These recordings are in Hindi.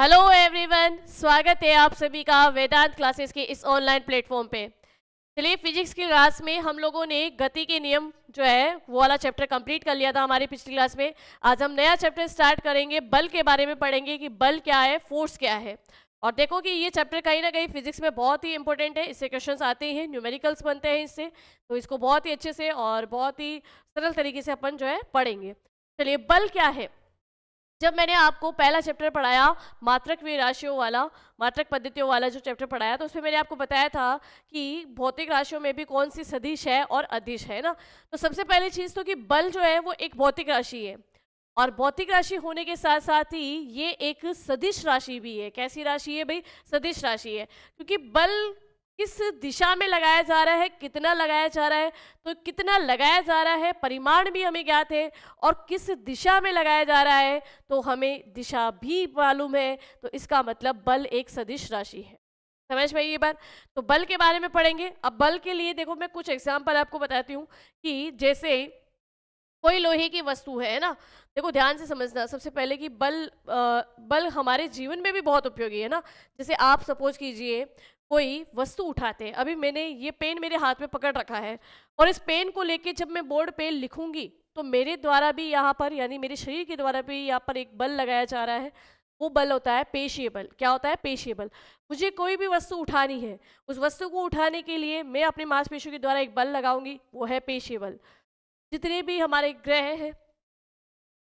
हेलो एवरीवन स्वागत है आप सभी का वेदांत क्लासेस के इस ऑनलाइन प्लेटफॉर्म पे चलिए फिजिक्स की क्लास में हम लोगों ने गति के नियम जो है वो वाला चैप्टर कंप्लीट कर लिया था हमारी पिछली क्लास में आज हम नया चैप्टर स्टार्ट करेंगे बल के बारे में पढ़ेंगे कि बल क्या है फोर्स क्या है और देखो कि ये चैप्टर कहीं ना कहीं फिजिक्स में बहुत ही इंपॉर्टेंट है इससे क्वेश्चंस आते हैं न्यूमेरिकल्स बनते हैं इससे तो इसको बहुत ही अच्छे से और बहुत ही सरल तरीके से अपन जो है पढ़ेंगे चलिए बल क्या है जब मैंने आपको पहला चैप्टर पढ़ाया मात्रक वे राशियों वाला मात्रक पद्धतियों वाला जो चैप्टर पढ़ाया तो उसमें मैंने आपको बताया था कि भौतिक राशियों में भी कौन सी सदिश है और अधिश है ना तो सबसे पहली चीज़ तो कि बल जो है वो एक भौतिक राशि है और भौतिक राशि होने के साथ साथ ही ये एक सदिश राशि भी है कैसी राशि है भाई सदिश राशि है क्योंकि बल किस दिशा में लगाया जा रहा है कितना लगाया जा रहा है तो कितना लगाया जा रहा है परिमाण भी हमें ज्ञात है और किस दिशा में लगाया जा रहा है तो हमें दिशा भी मालूम है तो इसका मतलब बल एक सदिश राशि है समझ में ये बात तो बल के बारे में पढ़ेंगे अब बल के लिए देखो मैं कुछ एग्जाम्पल आपको बताती हूँ कि जैसे कोई लोहे की वस्तु है ना देखो ध्यान से समझना सबसे पहले कि बल आ, बल हमारे जीवन में भी बहुत उपयोगी है ना जैसे आप सपोज कीजिए कोई वस्तु उठाते हैं अभी मैंने ये पेन मेरे हाथ में पकड़ रखा है और इस पेन को लेके जब मैं बोर्ड पे लिखूंगी तो मेरे द्वारा भी यहाँ पर यानी मेरे शरीर के द्वारा भी यहाँ पर एक बल लगाया जा रहा है वो बल होता है पेशीय बल क्या होता है पेशीय बल मुझे कोई भी वस्तु उठानी है उस वस्तु को उठाने के लिए मैं अपने मांसपेशियों के द्वारा एक बल लगाऊंगी वो है पेशीय बल जितने भी हमारे ग्रह हैं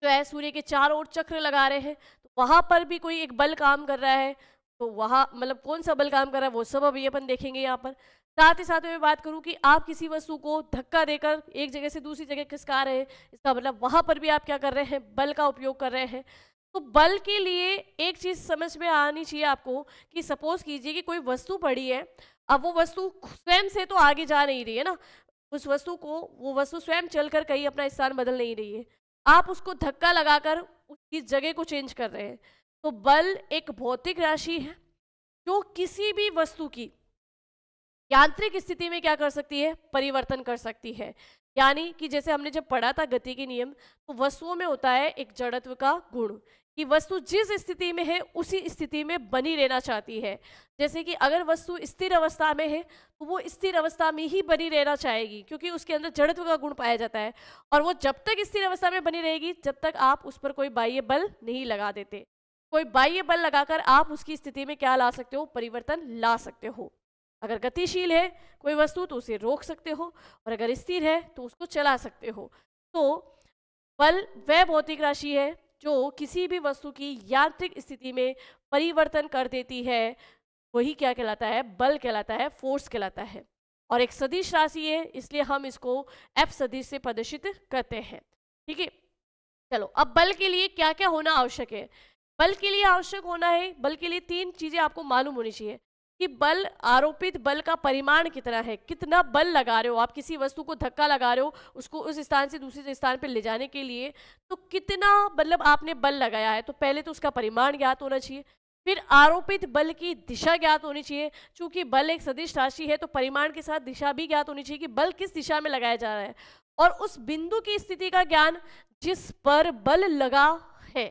जो है सूर्य के चार ओर चक्र लगा रहे हैं तो वहाँ पर भी कोई एक बल काम कर रहा है तो वहाँ मतलब कौन सा बल काम कर रहा है वो सब अभी अपन देखेंगे यहाँ पर साथ ही साथ मैं बात करूँ कि आप किसी वस्तु को धक्का देकर एक जगह से दूसरी जगह खिसका रहे हैं इसका मतलब वहाँ पर भी आप क्या कर रहे हैं बल का उपयोग कर रहे हैं तो बल के लिए एक चीज़ समझ में आनी चाहिए आपको कि सपोज कीजिए कि कोई वस्तु पड़ी है अब वो वस्तु स्वयं से तो आगे जा नहीं रही है ना उस वस्तु को वो वस्तु स्वयं चलकर कहीं अपना स्थान बदल नहीं रही है आप उसको धक्का लगाकर उसकी जगह को चेंज कर रहे हैं तो बल एक भौतिक राशि है जो किसी भी वस्तु की यांत्रिक स्थिति में क्या कर सकती है परिवर्तन कर सकती है यानी कि जैसे हमने जब पढ़ा था गति के नियम तो वस्तुओं में होता है एक जड़त्व का गुण कि वस्तु जिस स्थिति में है उसी स्थिति में बनी रहना चाहती है जैसे कि अगर वस्तु स्थिर अवस्था में है तो वो स्थिर अवस्था में ही बनी रहना चाहेगी क्योंकि उसके अंदर जड़त्व का गुण पाया जाता है और वो जब तक स्थिर अवस्था में बनी रहेगी जब तक आप उस पर कोई बाह्य बल नहीं लगा देते कोई बाह्य बल लगाकर आप उसकी स्थिति में क्या ला सकते हो परिवर्तन ला सकते हो अगर गतिशील है कोई वस्तु तो उसे रोक सकते हो और अगर स्थिर है तो उसको चला सकते हो तो बल वह भौतिक राशि है जो किसी भी वस्तु की यांत्रिक स्थिति में परिवर्तन कर देती है वही क्या कहलाता है बल कहलाता है फोर्स कहलाता है और एक सदिश राशि है इसलिए हम इसको एफ सदिश से प्रदर्शित करते हैं ठीक है चलो अब बल के लिए क्या क्या होना आवश्यक है बल के लिए आवश्यक होना है बल के लिए तीन चीज़ें आपको मालूम होनी चाहिए कि बल आरोपित बल का परिमाण कितना है कितना बल लगा रहे हो आप किसी वस्तु को धक्का लगा रहे हो उसको उस स्थान से दूसरे स्थान पर ले जाने के लिए तो कितना मतलब आपने बल लगाया है तो पहले तो उसका परिमाण ज्ञात होना चाहिए फिर आरोपित बल की दिशा ज्ञात होनी चाहिए चूंकि बल एक सदिश राशि है तो परिमाण के साथ दिशा भी ज्ञात होनी चाहिए कि बल किस दिशा में लगाया जा रहा है और उस बिंदु की स्थिति का ज्ञान जिस पर बल लगा है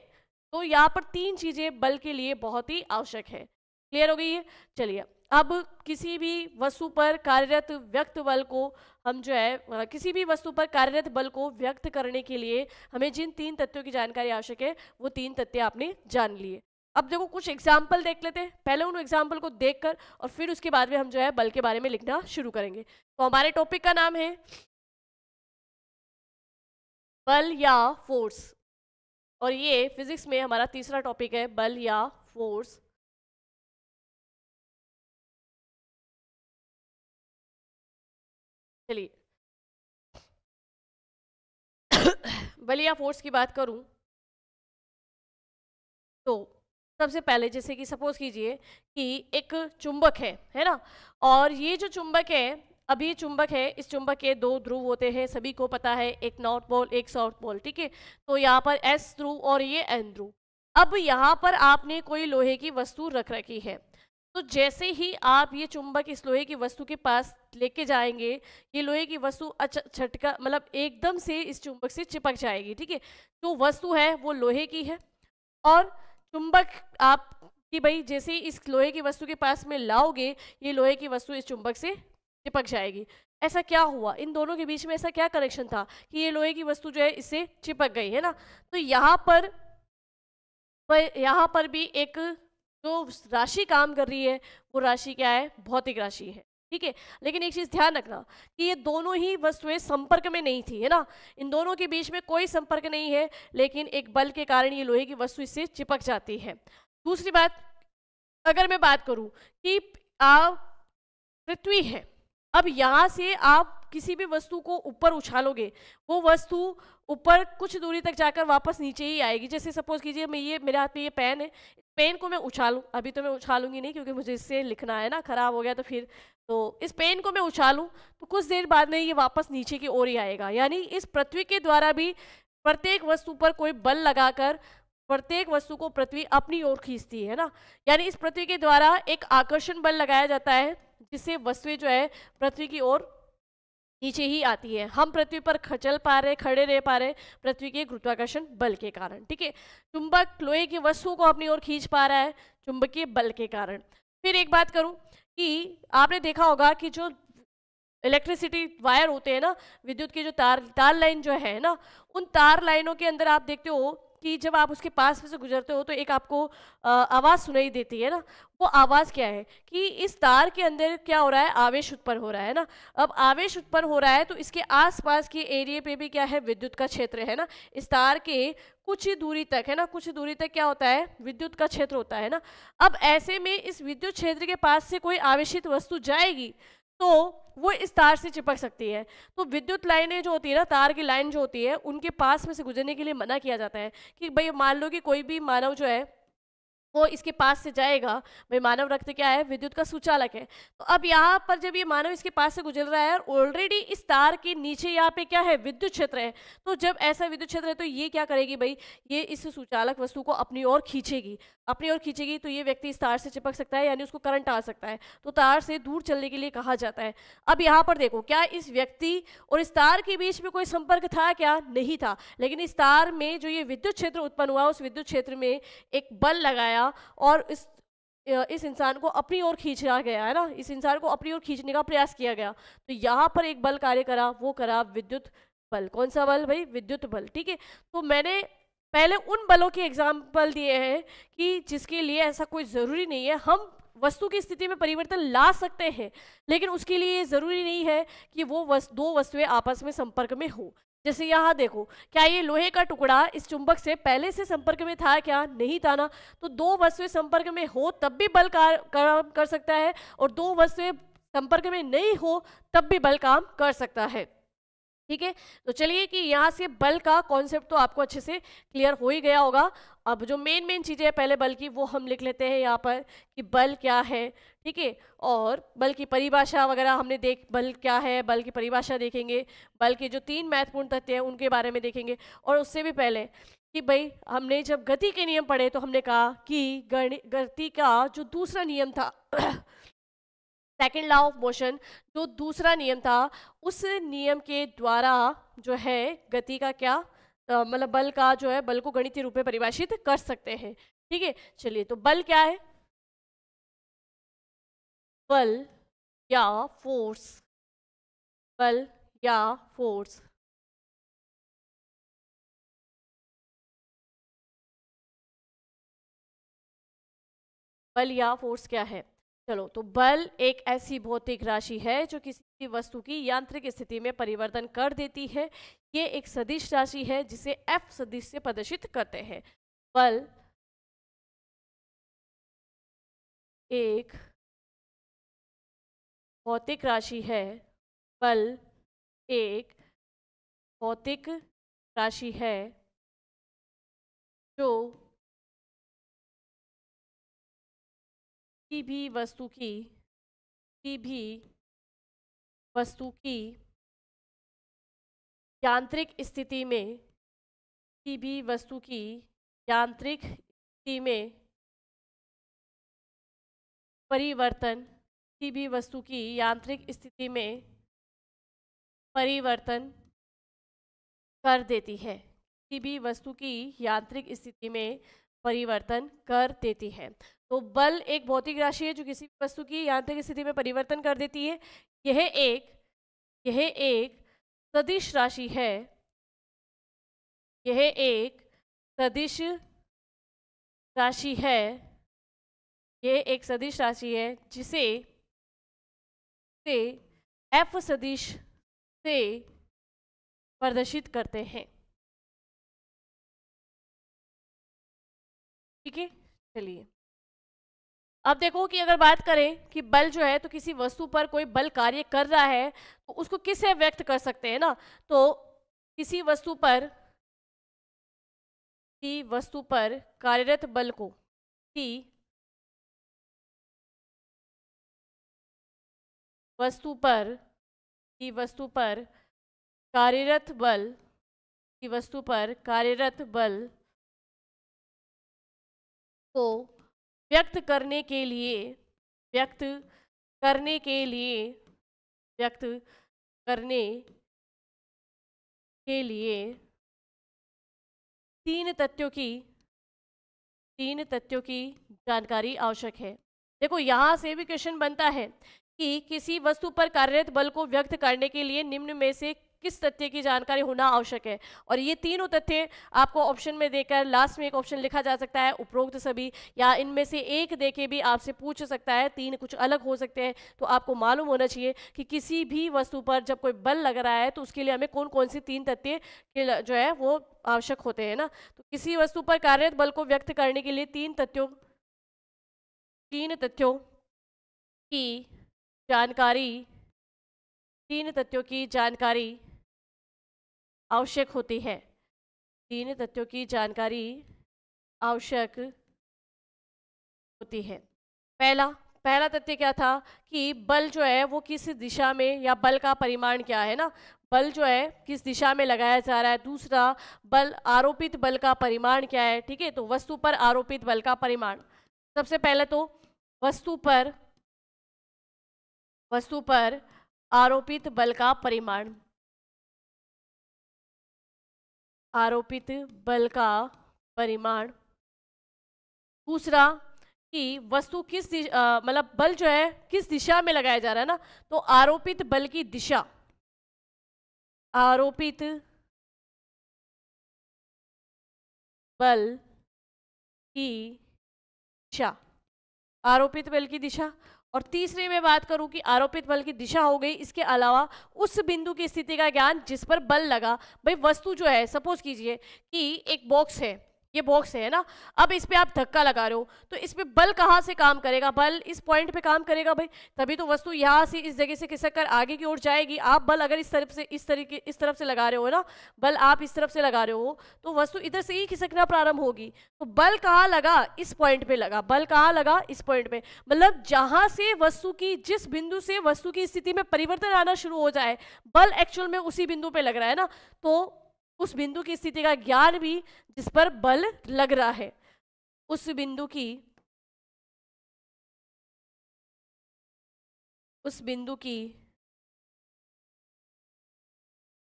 तो यहाँ पर तीन चीज़ें बल के लिए बहुत ही आवश्यक है क्लियर हो गई है चलिए अब किसी भी वस्तु पर कार्यरत व्यक्त बल को हम जो है किसी भी वस्तु पर कार्यरत बल को व्यक्त करने के लिए हमें जिन तीन तत्वों की जानकारी आवश्यक है वो तीन तथ्य आपने जान लिए अब देखो कुछ एग्जाम्पल देख लेते हैं पहले उन एग्जाम्पल को देख कर और फिर उसके बाद में हम जो है बल के बारे में लिखना शुरू करेंगे तो हमारे टॉपिक का नाम है बल या फोर्स और ये फिज़िक्स में हमारा तीसरा टॉपिक है बल या फोर्स चलिए बल या फोर्स की बात करूं तो सबसे पहले जैसे कि सपोज कीजिए कि एक चुंबक है है ना और ये जो चुंबक है अब ये चुंबक है इस चुंबक के दो ध्रुव होते हैं सभी को पता है एक नॉर्थ पोल एक साउथ पोल ठीक है तो यहाँ पर एस ध्रुव और ये एन ध्रुव अब यहाँ पर आपने कोई लोहे की वस्तु रख रखी है तो जैसे ही आप ये चुंबक इस लोहे की वस्तु के पास लेके जाएंगे ये लोहे की वस्तु छटका मतलब एकदम से इस चुंबक से चिपक जाएगी ठीक है जो वस्तु है वो लोहे की है और चुंबक आप कि भाई जैसे ही इस लोहे की वस्तु के पास में लाओगे ये लोहे की वस्तु इस चुंबक से चिपक जाएगी ऐसा क्या हुआ इन दोनों के बीच में ऐसा क्या कनेक्शन था कि ये लोहे की वस्तु जो है इससे चिपक गई है ना तो यहाँ पर, यहाँ पर भी एक जो राशि काम कर रही है वो राशि क्या है भौतिक राशि है ठीक है लेकिन एक चीज़ ध्यान रखना कि ये दोनों ही वस्तुएं संपर्क में नहीं थी है ना इन दोनों के बीच में कोई संपर्क नहीं है लेकिन एक बल के कारण ये लोहे की वस्तु इससे चिपक जाती है दूसरी बात अगर मैं बात करूं कि पृथ्वी है अब यहाँ से आप किसी भी वस्तु को ऊपर उछालोगे वो वस्तु ऊपर कुछ दूरी तक जाकर वापस नीचे ही आएगी जैसे सपोज कीजिए मैं ये मेरे हाथ में ये पेन है पेन को मैं उछालूँ अभी तो मैं उछालूंगी नहीं क्योंकि मुझे इससे लिखना है ना ख़राब हो गया तो फिर तो इस पेन को मैं उछालूँ तो कुछ देर बाद में ये वापस नीचे की ओर ही आएगा यानी इस पृथ्वी के द्वारा भी प्रत्येक वस्तु पर कोई बल लगाकर प्रत्येक वस्तु को पृथ्वी अपनी ओर खींचती है ना यानी इस पृथ्वी के द्वारा एक आकर्षण बल लगाया जाता है जिससे वस्तुएं जो है पृथ्वी की ओर नीचे ही आती है हम पृथ्वी पर खचल पा रहे खड़े रह पा रहे पृथ्वी के गुरुत्वाकर्षण बल के कारण ठीक है चुंबक लोहे की वस्तुओं को अपनी ओर खींच पा रहा है चुंबकीय बल के कारण फिर एक बात करूं कि आपने देखा होगा कि जो इलेक्ट्रिसिटी वायर होते हैं ना विद्युत के जो तार तार लाइन जो है ना उन तार लाइनों के अंदर आप देखते हो कि जब आप उसके पास में से गुजरते हो तो एक आपको आवाज़ सुनाई देती है ना वो आवाज़ क्या है कि इस तार के अंदर क्या हो रहा है आवेश उत्पन्न हो रहा है ना अब आवेश उत्पन्न हो रहा है तो इसके आसपास के एरिए पे भी क्या है विद्युत का क्षेत्र है ना इस तार के कुछ ही दूरी तक है ना कुछ ही दूरी तक क्या होता है विद्युत का क्षेत्र होता है ना अब ऐसे में इस विद्युत क्षेत्र के पास से कोई आवेशित वस्तु जाएगी तो वो इस तार से चिपक सकती है तो विद्युत लाइनें जो होती है ना तार की लाइन जो होती है उनके पास में से गुजरने के लिए मना किया जाता है कि भाई मान लो कि कोई भी मानव जो है वो इसके पास से जाएगा भाई मानव रक्त क्या है विद्युत का सुचालक है तो अब यहाँ पर जब ये मानव इसके पास से गुजर रहा है और ऑलरेडी इस तार के नीचे यहाँ पे क्या है विद्युत क्षेत्र है तो जब ऐसा विद्युत क्षेत्र है तो ये क्या करेगी भाई ये इस सुचालक वस्तु को अपनी ओर खींचेगी अपनी ओर खींचेगी तो ये व्यक्ति इस तार से चिपक सकता है यानी उसको करंट आ सकता है तो तार से दूर चलने के लिए कहा जाता है अब यहाँ पर देखो क्या इस व्यक्ति और इस तार के बीच में कोई संपर्क था क्या नहीं था लेकिन इस तार में जो ये विद्युत क्षेत्र उत्पन्न हुआ उस विद्युत क्षेत्र में एक बल लगाया आया और इस इस इंसान को अपनी ओर खींचा गया है ना इस इंसान को अपनी ओर खींचने का प्रयास किया गया तो यहाँ पर एक बल कार्य करा वो करा विद्युत बल कौन सा बल भाई विद्युत बल ठीक है तो मैंने पहले उन बलों के एग्जाम्पल दिए हैं कि जिसके लिए ऐसा कोई ज़रूरी नहीं है हम वस्तु की स्थिति में परिवर्तन ला सकते हैं लेकिन उसके लिए ये ज़रूरी नहीं है कि वो वस, दो वस्तुएं आपस में संपर्क में हो जैसे यहाँ देखो क्या ये लोहे का टुकड़ा इस चुंबक से पहले से संपर्क में था क्या नहीं था ना तो दो वस्तुएं संपर्क में हो तब भी बल काम कर सकता है और दो वस्तुएं संपर्क में नहीं हो तब भी बल काम कर सकता है ठीक है तो चलिए कि यहाँ से बल का कॉन्सेप्ट तो आपको अच्छे से क्लियर हो ही गया होगा अब जो मेन मेन चीज़ें हैं पहले बल की वो हम लिख लेते हैं यहाँ पर कि बल क्या है ठीक है और बल की परिभाषा वगैरह हमने देख बल क्या है बल की परिभाषा देखेंगे बल के जो तीन महत्वपूर्ण तथ्य हैं उनके बारे में देखेंगे और उससे भी पहले कि भाई हमने जब गति के नियम पढ़े तो हमने कहा कि गति का जो दूसरा नियम था सेकेंड लॉ ऑफ मोशन जो दूसरा नियम था उस नियम के द्वारा जो है गति का क्या मतलब बल का जो है बल को गणितीय रूप में परिभाषित कर सकते हैं ठीक है चलिए तो बल क्या है बल या फोर्स बल या फोर्स बल या फोर्स क्या है चलो तो बल एक ऐसी भौतिक राशि है जो किसी वस्तु की यांत्रिक स्थिति में परिवर्तन कर देती है ये एक सदिश राशि है जिसे एफ सदिश से प्रदर्शित करते हैं बल एक भौतिक राशि है बल एक भौतिक राशि है जो किसी भी वस्तु की किसी भी वस्तु की यांत्रिक स्थिति में किसी भी वस्तु की यांत्रिक स्थिति में परिवर्तन किसी भी वस्तु की यांत्रिक स्थिति में परिवर्तन कर देती है किसी भी वस्तु की यांत्रिक स्थिति में परिवर्तन कर देती है तो बल एक भौतिक राशि है जो किसी भी वस्तु की यांत्रिक स्थिति में परिवर्तन कर देती है यह एक यह एक सदिश राशि है यह एक सदिश राशि है यह एक सदिश राशि है जिसे से एफ सदिश से प्रदर्शित करते हैं ठीक है चलिए अब देखो कि अगर बात करें कि बल जो है तो किसी वस्तु पर कोई बल कार्य कर रहा है तो उसको किससे व्यक्त कर सकते हैं ना तो किसी वस्तु पर किसी वस्तु पर कार्यरत बल को कि वस्तु पर की वस्तु पर कार्यरत बल की वस्तु पर कार्यरत बल को व्यक्त करने के लिए व्यक्त करने के लिए व्यक्त करने के लिए तीन तथ्यों की तीन तथ्यों की जानकारी आवश्यक है देखो यहाँ से भी क्वेश्चन बनता है कि किसी वस्तु पर कार्यरत बल को व्यक्त करने के लिए निम्न में से किस तथ्य की जानकारी होना आवश्यक है और ये तीनों तथ्य आपको ऑप्शन में देकर लास्ट में एक ऑप्शन लिखा जा सकता है उपरोक्त सभी या इनमें से एक देके भी आपसे पूछ सकता है तीन कुछ अलग हो सकते हैं तो आपको मालूम होना चाहिए कि किसी भी वस्तु पर जब कोई बल लग रहा है तो उसके लिए हमें कौन कौन सी तीन तथ्य जो है वो आवश्यक होते हैं ना तो किसी वस्तु पर कार्यरत बल को व्यक्त करने के लिए तीन तथ्यों तीन तथ्यों की जानकारी तीन तथ्यों की जानकारी आवश्यक होती है तीन तथ्यों की जानकारी आवश्यक होती है पहला पहला तथ्य क्या था कि बल जो है वो किस दिशा में या बल का परिमाण क्या है ना बल जो है किस दिशा में लगाया जा रहा है दूसरा बल आरोपित बल का परिमाण क्या है ठीक है तो वस्तु पर आरोपित बल का परिमाण सबसे पहले तो वस्तु पर वस्तु पर आरोपित बल का परिमाण आरोपित बल का परिमाण दूसरा कि वस्तु किस मतलब बल जो है किस दिशा में लगाया जा रहा है ना तो आरोपित बल की दिशा आरोपित बल की दिशा आरोपित बल की दिशा और तीसरे में बात करूं कि आरोपित बल की दिशा हो गई इसके अलावा उस बिंदु की स्थिति का ज्ञान जिस पर बल लगा भाई वस्तु जो है सपोज कीजिए कि एक बॉक्स है ये बॉक्स है ना अब इस पर आप धक्का लगा रहे हो तो इस पर बल कहाँ से काम करेगा बल इस पॉइंट पे काम करेगा भाई तभी तो वस्तु यहाँ से इस जगह से खिसक कर आगे की ओर जाएगी आप बल अगर इस तरफ से इस तरीके इस तरफ से लगा रहे हो ना बल आप इस तरफ से लगा रहे हो तो वस्तु इधर से ही खिसकना प्रारंभ होगी तो बल कहाँ लगा इस पॉइंट पर लगा बल कहाँ लगा इस पॉइंट पर मतलब जहाँ से वस्तु की जिस बिंदु से वस्तु की स्थिति में परिवर्तन आना शुरू हो जाए बल एक्चुअल में उसी बिंदु पर लग रहा है ना तो उस बिंदु की स्थिति का ज्ञान भी जिस पर बल लग रहा है उस बिंदु की उस बिंदु की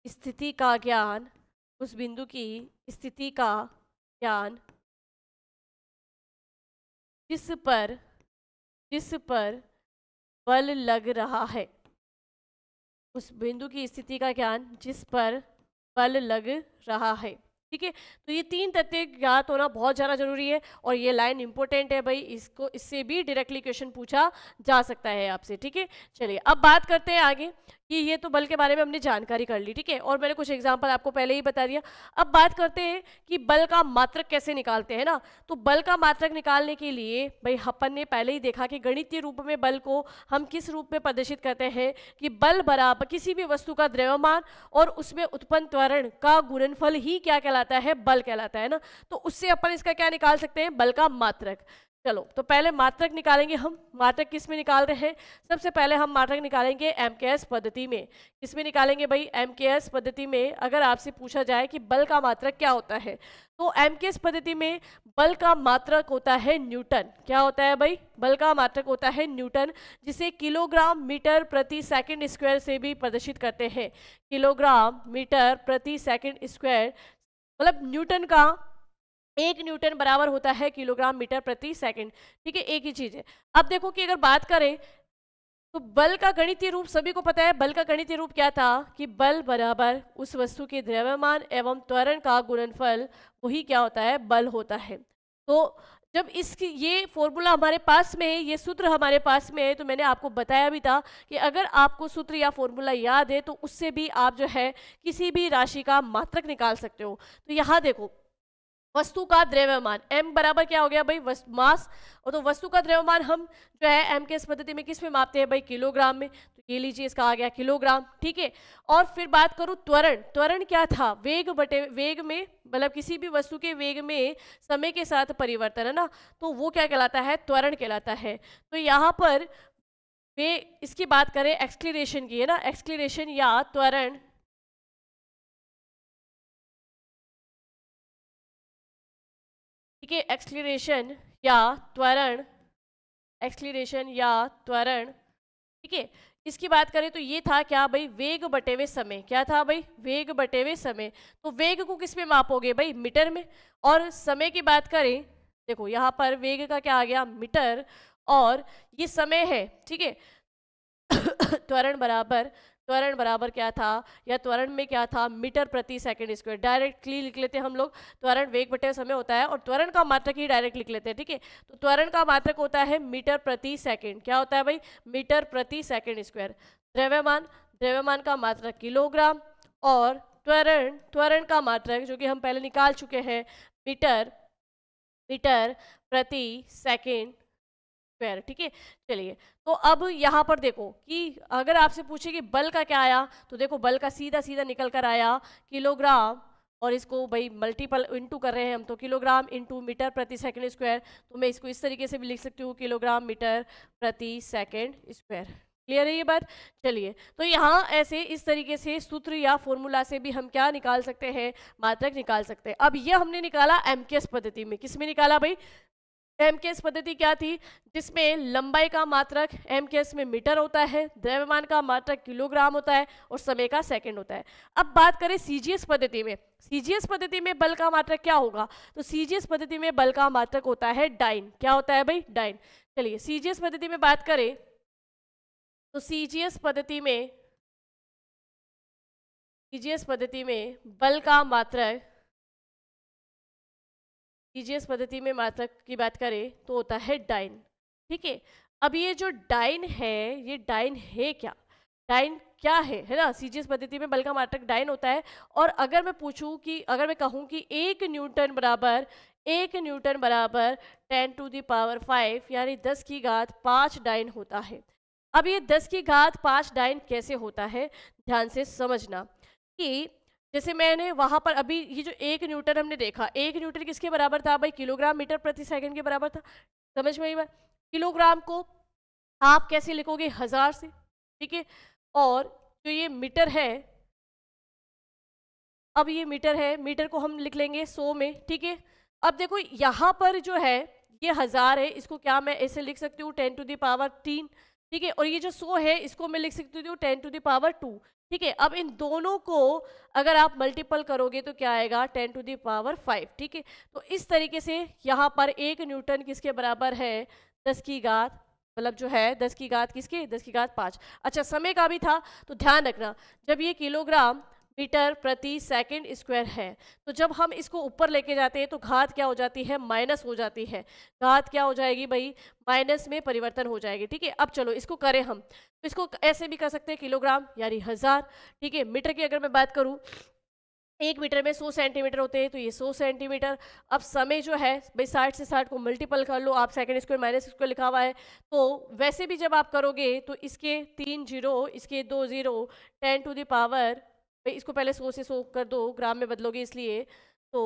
स्थिति का ज्ञान उस बिंदु की स्थिति का ज्ञान जिस पर जिस पर बल लग रहा है उस बिंदु की स्थिति का ज्ञान जिस पर बल लग रहा है ठीक है तो ये तीन तथ्य ज्ञात होना बहुत ज़्यादा जरूरी है और ये लाइन इंपॉर्टेंट है भाई इसको इससे भी डायरेक्टली क्वेश्चन पूछा जा सकता है आपसे ठीक है चलिए अब बात करते हैं आगे कि ये तो बल के बारे में हमने जानकारी कर ली ठीक है और मैंने कुछ एग्जाम्पल आपको पहले ही बता दिया अब बात करते हैं कि बल का मात्रक कैसे निकालते हैं ना तो बल का मात्रक निकालने के लिए भाई हपन ने पहले ही देखा कि गणितीय रूप में बल को हम किस रूप में प्रदर्शित करते हैं कि बल बराबर किसी भी वस्तु का द्रव्यमान और उसमें उत्पन्न त्वरण का गुणनफल ही क्या कहलाता है बल कहलाता है ना तो उससे अपन इसका क्या निकाल सकते हैं बल का मात्रक चलो तो पहले मात्रक निकालेंगे हम मात्रक किस में निकाल रहे हैं सबसे पहले हम मात्रक निकालेंगे एम के एस पद्धति में किस में निकालेंगे भाई एम के पद्धति में अगर आपसे पूछा जाए कि बल का मात्रक क्या होता है तो एम के एस पद्धति में बल का मात्रक होता है न्यूटन क्या होता है भाई बल का मात्रक होता है न्यूटन जिसे किलोग्राम मीटर प्रति सेकेंड स्क्वायर से भी प्रदर्शित करते हैं किलोग्राम मीटर प्रति सेकेंड स्क्वायर मतलब न्यूटन का एक न्यूटन बराबर होता है किलोग्राम मीटर प्रति सेकंड ठीक है एक ही चीज़ है अब देखो कि अगर बात करें तो बल का गणितीय रूप सभी को पता है बल का गणितीय रूप क्या था कि बल बराबर उस वस्तु के द्रव्यमान एवं त्वरण का गुणनफल वही क्या होता है बल होता है तो जब इसकी ये फॉर्मूला हमारे पास में है ये सूत्र हमारे पास में है तो मैंने आपको बताया भी था कि अगर आपको सूत्र या फॉर्मूला याद है तो उससे भी आप जो है किसी भी राशि का मात्रक निकाल सकते हो तो यहाँ देखो वस्तु का द्रव्यमान m बराबर क्या हो गया भाई मास और तो वस्तु का द्रव्यमान हम जो है m के इस पद्धति में किस में मापते हैं भाई किलोग्राम में तो ये लीजिए इसका आ गया किलोग्राम ठीक है और फिर बात करूँ त्वरण त्वरण क्या था वेग बटे वेग में मतलब किसी भी वस्तु के वेग में समय के साथ परिवर्तन है ना तो वो क्या कहलाता है त्वरण कहलाता है तो यहाँ पर वे इसकी बात करें एक्सक्लेशन की है ना एक्सक्लेशन या त्वरण के एक्सक्लेशन या त्वरण एक्सक्लेशन या त्वरण ठीक है इसकी बात करें तो ये था क्या भाई वेग बटे हुए समय क्या था भाई वेग बटे हुए समय तो वेग को किस में मापोगे भाई मीटर में और समय की बात करें देखो यहाँ पर वेग का क्या आ गया मीटर और ये समय है ठीक है त्वरण बराबर त्वरण बराबर क्या था या त्वरण में क्या था मीटर प्रति सेकंड स्क्वायर डायरेक्टली लिख लेते हैं हम लोग त्वरण वेग बटे समय होता है और त्वरण का मात्रक ही डायरेक्ट लिख लेते हैं ठीक है तो त्वरण का मात्रक होता है मीटर प्रति सेकंड क्या होता है भाई मीटर प्रति सेकंड स्क्वायर द्रव्यमान द्रव्यमान का मात्र किलोग्राम और त्वरण त्वरण का मात्रक जो कि हम पहले निकाल चुके हैं मीटर मीटर प्रति सेकेंड स्क्वायर ठीक है चलिए तो अब यहाँ पर देखो कि अगर आपसे पूछे कि बल का क्या आया तो देखो बल का सीधा सीधा निकल कर आया किलोग्राम और इसको भाई मल्टीपल इंटू कर रहे हैं हम तो किलोग्राम इंटू मीटर प्रति सेकंड स्क्वायर तो मैं इसको इस तरीके से भी लिख सकती हूँ किलोग्राम मीटर प्रति सेकंड स्क्वायर क्लियर है ये बात चलिए तो यहाँ ऐसे इस तरीके से सूत्र या फॉर्मूला से भी हम क्या निकाल सकते हैं मात्रक निकाल सकते हैं अब ये हमने निकाला एम पद्धति में किस में निकाला भाई एम के एस पद्धति क्या थी जिसमें लंबाई का मात्रक एम के एस में मीटर होता है द्रव्यमान का मात्रक किलोग्राम होता है और समय का सेकंड होता है अब बात करें सीजीएस पद्धति में सीजीएस पद्धति में बल का मात्रक क्या होगा तो सीजीएस पद्धति में बल का मात्रक होता है डाइन क्या होता है भाई डाइन चलिए सीजीएस पद्धति में बात करें तो सीजीएस पद्धति में सीजीएस पद्धति में बल का मात्रक ईजीएस पद्धति में मात्रक की बात करें तो होता है डाइन ठीक है अब ये जो डाइन है ये डाइन है क्या डाइन क्या है है ना सीजीएस पद्धति में बल का मात्रक डाइन होता है और अगर मैं पूछूं कि अगर मैं कहूं कि एक न्यूटन बराबर एक न्यूटन बराबर टेन टू दावर फाइव यानी दस की घात पाँच डाइन होता है अब ये दस की घात पाँच डाइन कैसे होता है ध्यान से समझना कि जैसे मैंने वहाँ पर अभी ये जो एक न्यूटन हमने देखा एक न्यूटन किसके बराबर था भाई किलोग्राम मीटर प्रति सेकंड के बराबर था समझ में आई बात किलोग्राम को आप कैसे लिखोगे हज़ार से ठीक है और जो ये मीटर है अब ये मीटर है मीटर को हम लिख लेंगे सौ में ठीक है अब देखो यहाँ पर जो है ये हज़ार है इसको क्या मैं ऐसे लिख सकती हूँ टेन टू दावर तीन ठीक है और ये जो सौ है इसको मैं लिख सकती हूँ टेन टू दावर टू ठीक है अब इन दोनों को अगर आप मल्टीपल करोगे तो क्या आएगा टेन टू दावर फाइव ठीक है तो इस तरीके से यहाँ पर एक न्यूटन किसके बराबर है दस की घात मतलब जो है दस की घात किसके दस की घात पाँच अच्छा समय का भी था तो ध्यान रखना जब ये किलोग्राम मीटर प्रति सेकंड स्क्वायर है तो जब हम इसको ऊपर लेके जाते हैं तो घात क्या हो जाती है माइनस हो जाती है घात क्या हो जाएगी भाई माइनस में परिवर्तन हो जाएगी ठीक है अब चलो इसको करें हम तो इसको ऐसे भी कर सकते हैं किलोग्राम यानी हज़ार ठीक है मीटर की अगर मैं बात करूँ एक मीटर में 100 सेंटीमीटर होते हैं तो ये 100 सेंटीमीटर अब समय जो है भाई साठ से साठ को मल्टीपल कर लो आप सेकंड स्क्वायर माइनस स्क्वायर लिखा हुआ है तो वैसे भी जब आप करोगे तो इसके तीन जीरो इसके दो जीरो टेन टू दावर भाई इसको पहले सो से सो कर दो ग्राम में बदलोगे इसलिए तो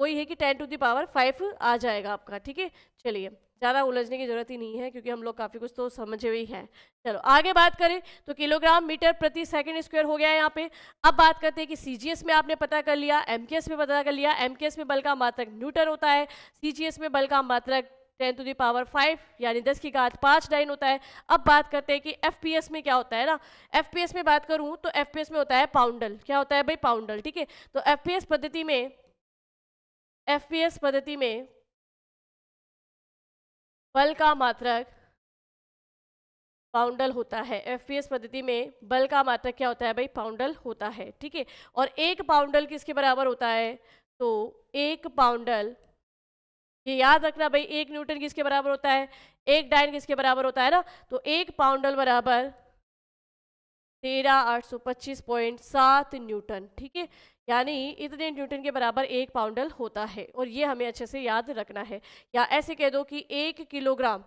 वही है कि टेन टू दावर फाइव आ जाएगा आपका ठीक है चलिए ज़्यादा उलझने की ज़रूरत ही नहीं है क्योंकि हम लोग काफ़ी कुछ तो समझे हुए हैं चलो आगे बात करें तो किलोग्राम मीटर प्रति सेकंड स्क्वायर हो गया है यहाँ पे अब बात करते हैं कि सीजीएस में आपने पता कर लिया एमकेएस में पता कर लिया एमकेएस में बल का मात्रक न्यूटन होता है सीजीएस में बल का मात्रक ten to the power five यानी दस की घात पाँच डाइन होता है अब बात करते हैं कि एफ पी एस में क्या होता है ना एफ पी एस में बात करूँ तो एफ पी एस में होता है पाउंडल क्या होता है भाई पाउंडल ठीक है तो एफ पी एस पद्धति में एफ पी एस पद्धति में बल का मात्रक पाउंडल होता है एफ पी एस पद्धति में बल का मात्रक क्या होता है भाई पाउंडल होता है ठीक है और एक पाउंडल किसके बराबर होता है तो एक पाउंडल ये याद रखना भाई एक न्यूटन किसके बराबर होता है एक डाइन किसके बराबर होता है ना तो एक पाउंडल बराबर तेरह आठ सौ पच्चीस पॉइंट सात न्यूटन ठीक है यानी इतने न्यूटन के बराबर एक पाउंडल होता है और ये हमें अच्छे से याद रखना है या ऐसे कह दो कि एक किलोग्राम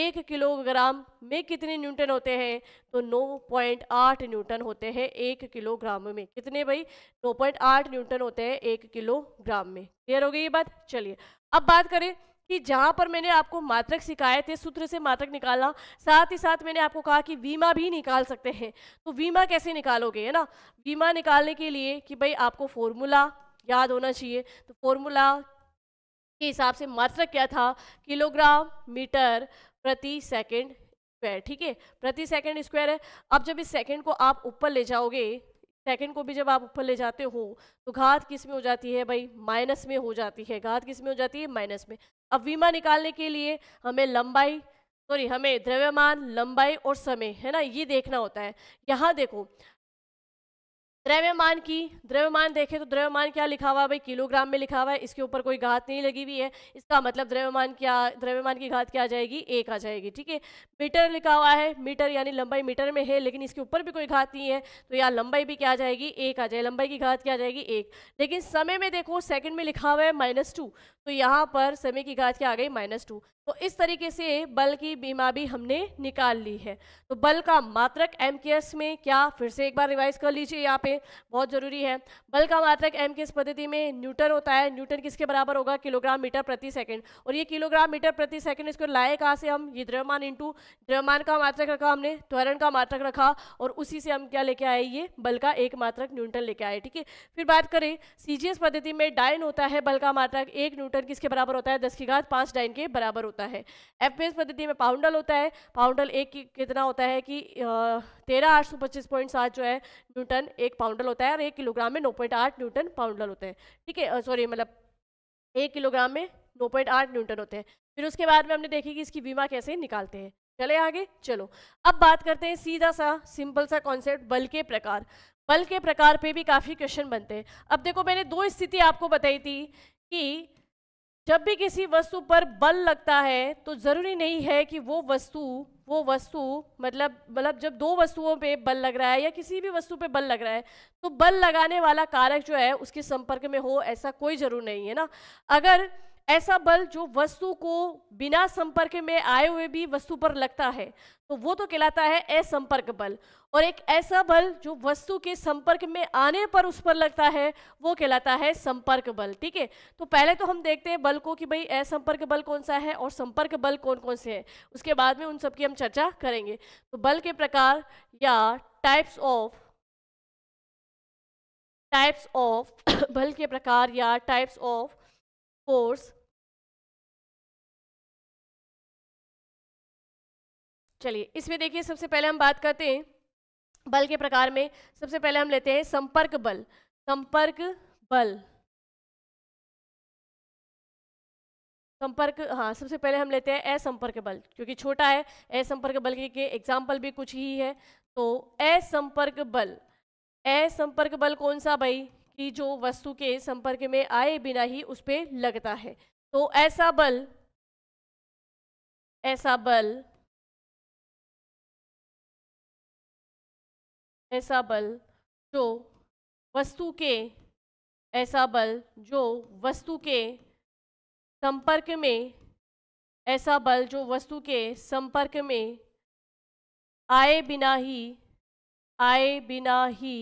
एक किलोग्राम में कितने न्यूटन होते हैं तो 9.8 न्यूटन होते हैं एक किलोग्राम में कितने भाई 9.8 न्यूटन होते हैं एक किलोग्राम में क्लियर हो गई ये बात चलिए अब बात करें कि जहाँ पर मैंने आपको मात्रक सिखाए थे सूत्र से मात्रक निकालना साथ ही साथ मैंने आपको कहा कि वीमा भी निकाल सकते हैं तो वीमा कैसे निकालोगे है ना वीमा निकालने के लिए कि भाई आपको फॉर्मूला याद होना चाहिए तो फॉर्मूला के हिसाब से मात्रक क्या था किलोग्राम मीटर प्रति सेकेंड स्क्वायर ठीक है प्रति सेकेंड स्क्वायर है अब जब इस सेकेंड को आप ऊपर ले जाओगे सेकंड को भी जब आप ऊपर ले जाते हो तो घात किस में हो जाती है भाई माइनस में हो जाती है घात किस में हो जाती है माइनस में अब वीमा निकालने के लिए हमें लंबाई सॉरी हमें द्रव्यमान लंबाई और समय है ना ये देखना होता है यहाँ देखो द्रव्यमान की द्रव्यमान देखें तो द्रव्यमान क्या लिखा हुआ है भाई किलोग्राम में लिखा हुआ है इसके ऊपर कोई घात नहीं लगी हुई है इसका मतलब द्रव्यमान क्या द्रव्यमान की घात क्या आ जाएगी एक आ जाएगी ठीक है मीटर लिखा हुआ है मीटर यानी लंबाई मीटर में है लेकिन इसके ऊपर भी कोई घात नहीं है तो यहाँ लंबाई भी क्या आ जाएगी एक आ जाएगी लंबाई की घात क्या आ जाएगी एक लेकिन समय में देखो सेकेंड में लिखा हुआ है माइनस टू तो यहाँ पर समय की घात क्या आ गई माइनस टू तो इस तरीके से बल की बीमा भी हमने निकाल ली है तो बल का मात्रक एम में क्या फिर से एक बार रिवाइज कर लीजिए यहाँ पे बहुत ज़रूरी है बल का मात्रक एम किस पद्धति में न्यूटन होता है न्यूटन किसके बराबर होगा किलोग्राम मीटर प्रति सेकंड और ये किलोग्राम मीटर प्रति सेकंड इसको लाए कहाँ से हम ये द्रव्यमान इंटू द्रव्यमान का मात्रक रखा हमने त्वरण का मात्रक रखा और उसी से हम क्या लेके आए ये बल का एक मात्रक न्यूटन लेके आए ठीक है फिर बात करें सीजीएस पद्धति में डाइन होता है बल का मात्रक एक न्यूटन किसके बराबर होता है दस की घात पाँच डाइन के बराबर होता है एफ पद्धति में पाउंडल होता है पाउंडल एक कितना होता है कि तेरह आठ सौ पच्चीस पॉइंट सात जो है न्यूटन एक पाउंडल होता है और एक किलोग्राम में 9.8 न्यूटन पाउंडल होते हैं ठीक है सॉरी मतलब एक किलोग्राम में 9.8 न्यूटन होते हैं फिर उसके बाद में हमने देखी कि इसकी बीमा कैसे निकालते हैं चले आगे चलो अब बात करते हैं सीधा सा सिंपल सा कॉन्सेप्ट बल के प्रकार बल के प्रकार पर भी काफ़ी क्वेश्चन बनते हैं अब देखो मैंने दो स्थिति आपको बताई थी कि जब भी किसी वस्तु पर बल लगता है तो ज़रूरी नहीं है कि वो वस्तु वो वस्तु मतलब मतलब जब दो वस्तुओं पे बल लग रहा है या किसी भी वस्तु पे बल लग रहा है तो बल लगाने वाला कारक जो है उसके संपर्क में हो ऐसा कोई ज़रूर नहीं है ना अगर ऐसा बल जो वस्तु को बिना संपर्क में आए हुए भी वस्तु पर लगता है तो वो तो कहलाता है असंपर्क बल और एक ऐसा बल जो वस्तु के संपर्क में आने पर उस पर लगता है वो कहलाता है संपर्क बल ठीक है तो पहले तो हम देखते हैं बल को कि भाई असंपर्क बल कौन सा है और संपर्क बल कौन कौन से हैं उसके बाद में उन सबकी हम चर्चा करेंगे तो बल के प्रकार या टाइप्स ऑफ टाइप्स ऑफ बल के प्रकार या टाइप्स ऑफ फोर्स चलिए इसमें देखिए सबसे पहले हम बात करते हैं बल के प्रकार में सबसे पहले हम लेते हैं संपर्क बल संपर्क बल संपर्क हाँ सबसे पहले हम लेते हैं असंपर्क बल क्योंकि छोटा है असंपर्क बल के, एग्जाम्पल भी कुछ ही है तो असंपर्क बल असंपर्क बल कौन सा भाई कि जो वस्तु के संपर्क में आए बिना ही उस पर लगता है तो ऐसा बल ऐसा बल ऐसा बल जो वस्तु के ऐसा बल जो वस्तु के संपर्क में ऐसा बल जो वस्तु के संपर्क में आए बिना ही आए बिना ही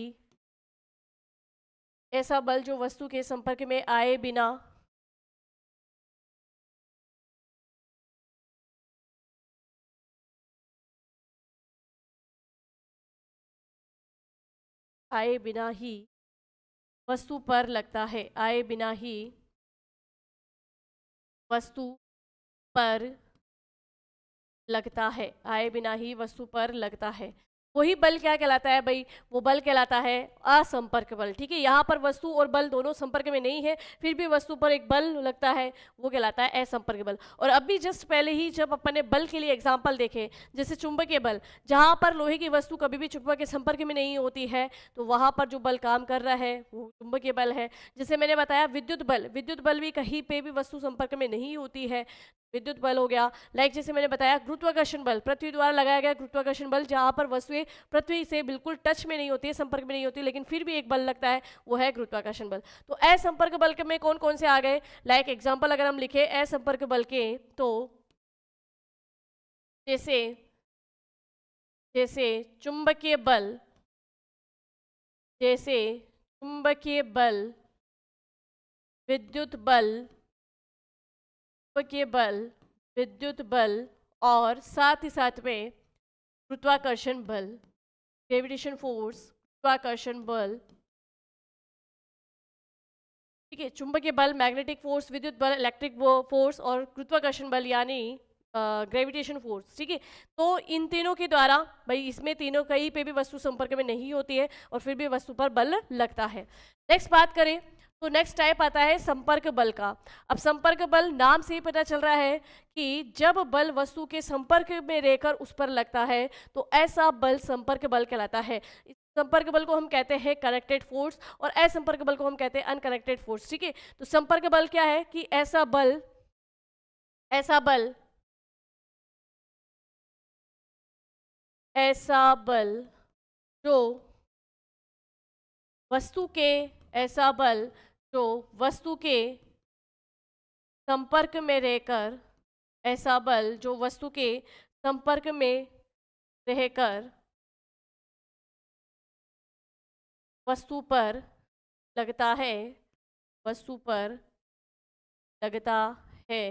ऐसा बल जो वस्तु के संपर्क में आए बिना आए बिना ही वस्तु पर लगता है आए बिना ही वस्तु पर लगता है आए बिना ही वस्तु पर लगता है वही बल क्या कहलाता है भाई वो बल कहलाता है असंपर्क बल ठीक है यहाँ पर वस्तु और बल दोनों संपर्क में नहीं है फिर भी वस्तु पर एक बल लगता है वो कहलाता है असंपर्क बल और अभी जस्ट पहले ही जब अपन ने बल के लिए एग्जाम्पल देखे जैसे चुंबकीय बल जहाँ पर लोहे की वस्तु कभी भी चुंबक के संपर्क में नहीं होती है तो वहाँ पर जो बल काम कर रहा है वो चुंबकीय बल है जैसे मैंने बताया विद्युत बल विद्युत बल भी कहीं पर भी वस्तु संपर्क में नहीं होती है विद्युत बल हो गया लाइक जैसे मैंने बताया गुरुत्वाकर्षण बल पृथ्वी द्वारा लगाया गया गुरुत्वाकर्षण बल जहाँ पर वस्तुएं पृथ्वी से बिल्कुल टच में नहीं होती है संपर्क में नहीं होती लेकिन फिर भी एक बल लगता है वो है गुरुत्वाकर्षण बल तो असंपर्क बल के में कौन कौन से आ गए लाइक एग्जाम्पल अगर हम लिखे असंपर्क बल के तो जैसे जैसे चुंबकीय बल जैसे चुंबकीय बल विद्युत बल चुंबकीय बल विद्युत बल और साथ ही साथ में गुरुत्वाकर्षण बल ग्रेविटेशन फोर्स गुरुत्वाकर्षण बल ठीक है चुंबकीय बल मैग्नेटिक फोर्स विद्युत बल इलेक्ट्रिक फोर्स और गुरुत्वाकर्षण बल यानी ग्रेविटेशन फोर्स ठीक है तो इन तीनों के द्वारा भाई इसमें तीनों कहीं पे भी वस्तु संपर्क में नहीं होती है और फिर भी वस्तु पर बल लगता है नेक्स्ट बात करें तो नेक्स्ट टाइप आता है संपर्क बल का अब संपर्क बल नाम से ही पता चल रहा है कि जब बल वस्तु के संपर्क में रहकर उस पर लगता है तो ऐसा बल संपर्क बल कहलाता है संपर्क बल को हम कहते हैं कनेक्टेड फोर्स और असंपर्क बल को हम कहते हैं अनकनेक्टेड फोर्स ठीक है तो संपर्क बल क्या है कि ऐसा बल ऐसा बल ऐसा बल जो वस्तु के ऐसा बल जो तो वस्तु के संपर्क में रहकर ऐसा बल जो वस्तु के संपर्क में रहकर वस्तु पर लगता है वस्तु पर लगता है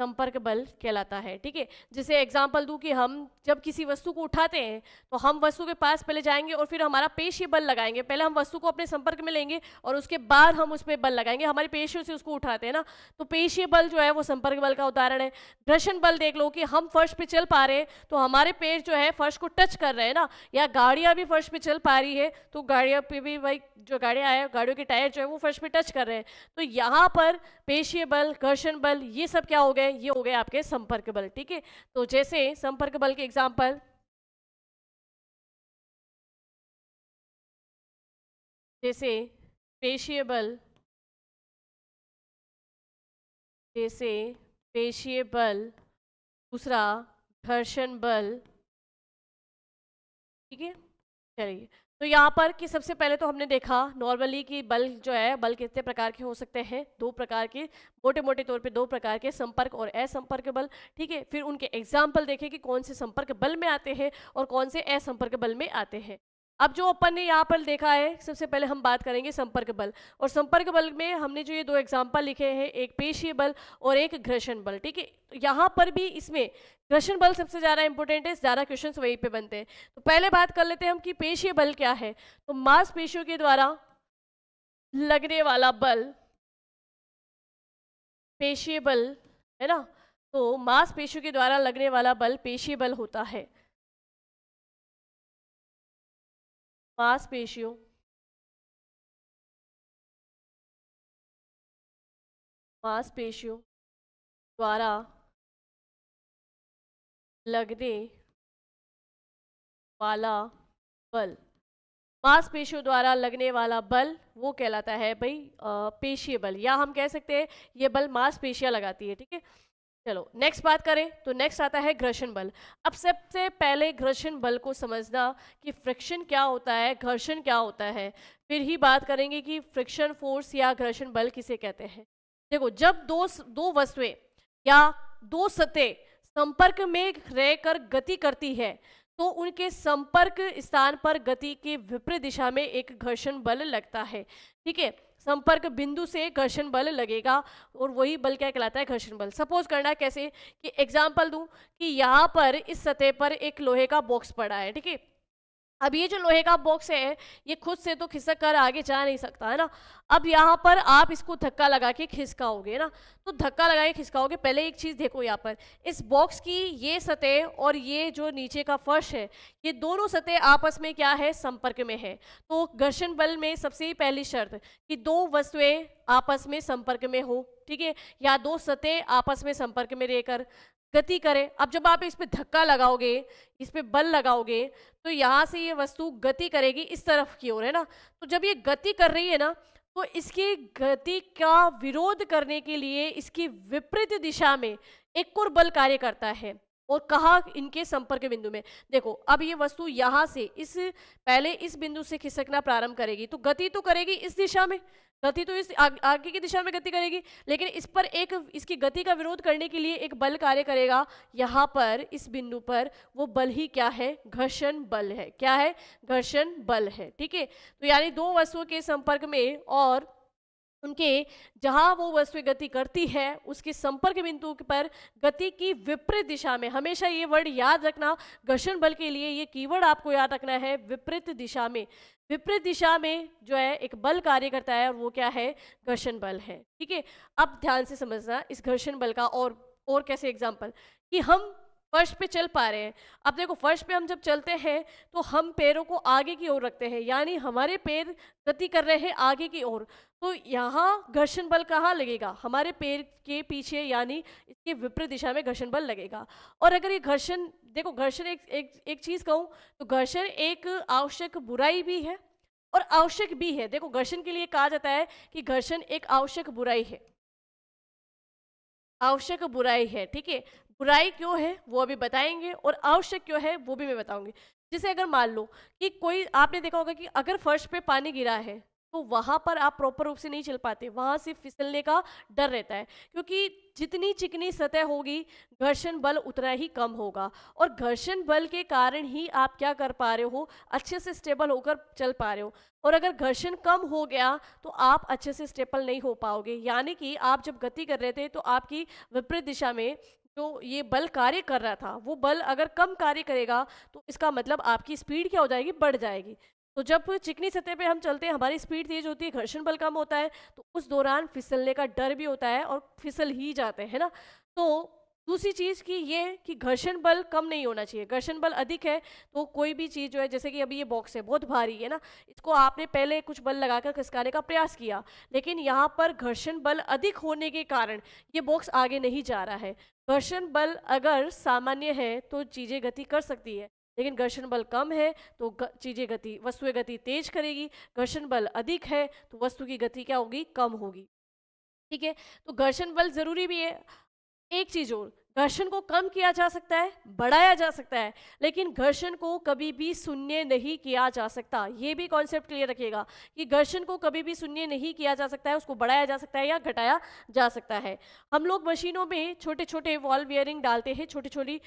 संपर्क बल कहलाता है ठीक है जैसे एग्जाम्पल दूँ कि हम जब किसी वस्तु को उठाते हैं तो हम वस्तु के पास पहले जाएंगे और फिर हमारा पेशी बल लगाएंगे पहले हम वस्तु को अपने संपर्क में लेंगे और उसके बाद हम उस पर बल लगाएंगे हमारी पेशियों से उसको उठाते हैं ना तो पेशी बल जो है वो संपर्क बल का उदाहरण है घर्षण बल देख लो कि हम फर्श पर चल पा रहे हैं तो हमारे पेड़ जो है फर्श को टच कर रहे हैं ना या गाड़ियाँ भी फर्श पर चल पा रही है तो गाड़ियों पर भी भाई जो गाड़ियाँ आए गाड़ियों के टायर जो है वो फर्श पर टच कर रहे हैं तो यहाँ पर पेशी बल घर्षण बल ये सब क्या हो गए हैं ये हो गए आपके संपर्क बल ठीक है तो जैसे संपर्क बल के एग्जाम्पल जैसे पेशीय बल जैसे पेशीय बल दूसरा घर्षण बल ठीक है चलिए तो यहाँ पर कि सबसे पहले तो हमने देखा नॉर्मली कि बल जो है बल कितने प्रकार के हो सकते हैं दो प्रकार के मोटे मोटे तौर पे दो प्रकार के संपर्क और असंपर्क बल ठीक है फिर उनके एग्जाम्पल देखें कि कौन से संपर्क बल में आते हैं और कौन से असंपर्क बल में आते हैं अब जो अपन ने यहाँ पर देखा है सबसे पहले हम बात करेंगे संपर्क बल और संपर्क बल में हमने जो ये दो एग्जाम्पल लिखे हैं एक पेशीय बल और एक घर्षण बल ठीक है यहाँ पर भी इसमें घर्षण बल सबसे ज़्यादा इंपॉर्टेंट है ज़्यादा क्वेश्चन वहीं पे बनते हैं तो पहले बात कर लेते हैं हम कि पेशीय बल क्या है तो मांसपेशियों के द्वारा लगने वाला बल पेशीय बल है ना तो मांसपेशियों के द्वारा लगने वाला बल पेशीय बल होता है मांसपेशियों मांसपेशियों द्वारा लगने वाला बल मांसपेशियों द्वारा लगने वाला बल वो कहलाता है भाई पेशीय बल या हम कह सकते हैं ये बल मांसपेशियां लगाती है ठीक है चलो नेक्स्ट बात करें तो नेक्स्ट आता है घर्षण बल अब सबसे पहले घर्षण बल को समझना कि फ्रिक्शन क्या होता है घर्षण क्या होता है फिर ही बात करेंगे कि फ्रिक्शन फोर्स या घर्षण बल किसे कहते हैं देखो जब दो दो वस्तुएं या दो सतह संपर्क में रहकर गति करती है तो उनके संपर्क स्थान पर गति के विपरीत दिशा में एक घर्षण बल लगता है ठीक है संपर्क बिंदु से घर्षण बल लगेगा और वही बल क्या कहलाता है घर्षण बल सपोज करना कैसे कि एग्जाम्पल दूँ कि यहाँ पर इस सतह पर एक लोहे का बॉक्स पड़ा है ठीक है अब ये जो लोहे का बॉक्स है ये खुद से तो खिसक कर आगे जा नहीं सकता है ना अब यहाँ पर आप इसको धक्का लगा के खिसकाओगे ना तो धक्का लगा के खिसकाओगे पहले एक चीज़ देखो यहाँ पर इस बॉक्स की ये सतह और ये जो नीचे का फर्श है ये दोनों सतह आपस में क्या है संपर्क में है तो घर्षण बल में सबसे पहली शर्त कि दो वस्तुएं आपस में संपर्क में हो ठीक है या दो सतह आपस में संपर्क में रहकर गति करे अब जब आप इस पर धक्का लगाओगे इस पर बल लगाओगे तो यहाँ से ये वस्तु गति करेगी इस तरफ की ओर है ना तो जब ये गति कर रही है ना तो इसकी गति का विरोध करने के लिए इसकी विपरीत दिशा में एक और बल कार्य करता है और कहा इनके संपर्क बिंदु में देखो अब ये वस्तु यहाँ से इस पहले इस बिंदु से खिसकना प्रारंभ करेगी तो गति तो करेगी इस दिशा में गति तो इस आगे की दिशा में गति करेगी लेकिन इस पर एक इसकी गति का विरोध करने के लिए एक बल कार्य करेगा यहाँ पर इस बिंदु पर वो बल ही क्या है घर्षण बल है क्या है घर्षण बल है ठीक है तो यानी दो वस्तुओं के संपर्क में और उनके जहाँ वो वस्तु गति करती है उसके संपर्क बिंदु पर गति की विपरीत दिशा में हमेशा ये वर्ड याद रखना घर्षण बल के लिए ये कीवर्ड आपको याद रखना है विपरीत दिशा में विपरीत दिशा में जो है एक बल कार्य करता है और वो क्या है घर्षण बल है ठीक है अब ध्यान से समझना इस घर्षण बल का और और कैसे एग्जाम्पल कि हम फर्श पे चल पा रहे हैं अब देखो फर्श पे हम जब चलते हैं तो हम पैरों को आगे की ओर रखते हैं यानी हमारे पैर गति कर रहे हैं आगे की ओर तो यहाँ घर्षण बल कहाँ लगेगा हमारे पैर के पीछे यानी इसके विपरीत दिशा में घर्षण बल लगेगा और अगर ये घर्षण देखो घर्षण एक एक, एक चीज़ कहूँ तो घर्षण एक आवश्यक बुराई भी है और आवश्यक भी है देखो घर्षण के लिए कहा जाता है कि घर्षण एक आवश्यक बुराई है आवश्यक बुराई है ठीक है बुराई क्यों है वो अभी बताएंगे और आवश्यक क्यों है वो भी मैं बताऊंगी जैसे अगर मान लो कि कोई आपने देखा होगा कि अगर फर्श पे पानी गिरा है तो वहाँ पर आप प्रॉपर रूप से नहीं चल पाते वहाँ से फिसलने का डर रहता है क्योंकि जितनी चिकनी सतह होगी घर्षण बल उतना ही कम होगा और घर्षण बल के कारण ही आप क्या कर पा रहे हो अच्छे से स्टेबल होकर चल पा रहे हो और अगर घर्षण कम हो गया तो आप अच्छे से स्टेबल नहीं हो पाओगे यानी कि आप जब गति कर रहे थे तो आपकी विपरीत दिशा में जो ये बल कार्य कर रहा था वो बल अगर कम कार्य करेगा तो इसका मतलब आपकी स्पीड क्या हो जाएगी बढ़ जाएगी तो जब चिकनी सतह पे हम चलते हैं हमारी स्पीड तेज होती है घर्षण बल कम होता है तो उस दौरान फिसलने का डर भी होता है और फिसल ही जाते हैं ना तो दूसरी चीज़ की ये कि घर्षण बल कम नहीं होना चाहिए घर्षण बल अधिक है तो कोई भी चीज़ जो है जैसे कि अभी ये बॉक्स है बहुत भारी है ना इसको आपने पहले कुछ बल लगाकर खिसकाने का प्रयास किया लेकिन यहाँ पर घर्षण बल अधिक होने के कारण ये बॉक्स आगे नहीं जा रहा है घर्षण बल अगर सामान्य है तो चीज़ें गति कर सकती है लेकिन घर्षण बल कम है तो चीज़ें गति वस्तुएं गति तेज करेगी घर्षण बल अधिक है तो वस्तु की गति क्या होगी कम होगी ठीक है तो घर्षण बल ज़रूरी भी है एक चीज़ और घर्षण को कम किया जा सकता है बढ़ाया जा सकता है लेकिन घर्षण को कभी भी शून्य नहीं किया जा सकता ये भी कॉन्सेप्ट क्लियर रखिएगा कि घर्षण को कभी भी शून्य नहीं किया जा सकता है उसको बढ़ाया जा सकता है या घटाया जा सकता है हम लोग मशीनों में छोटे छोटे वॉल वियरिंग डालते हैं छोटी छोटी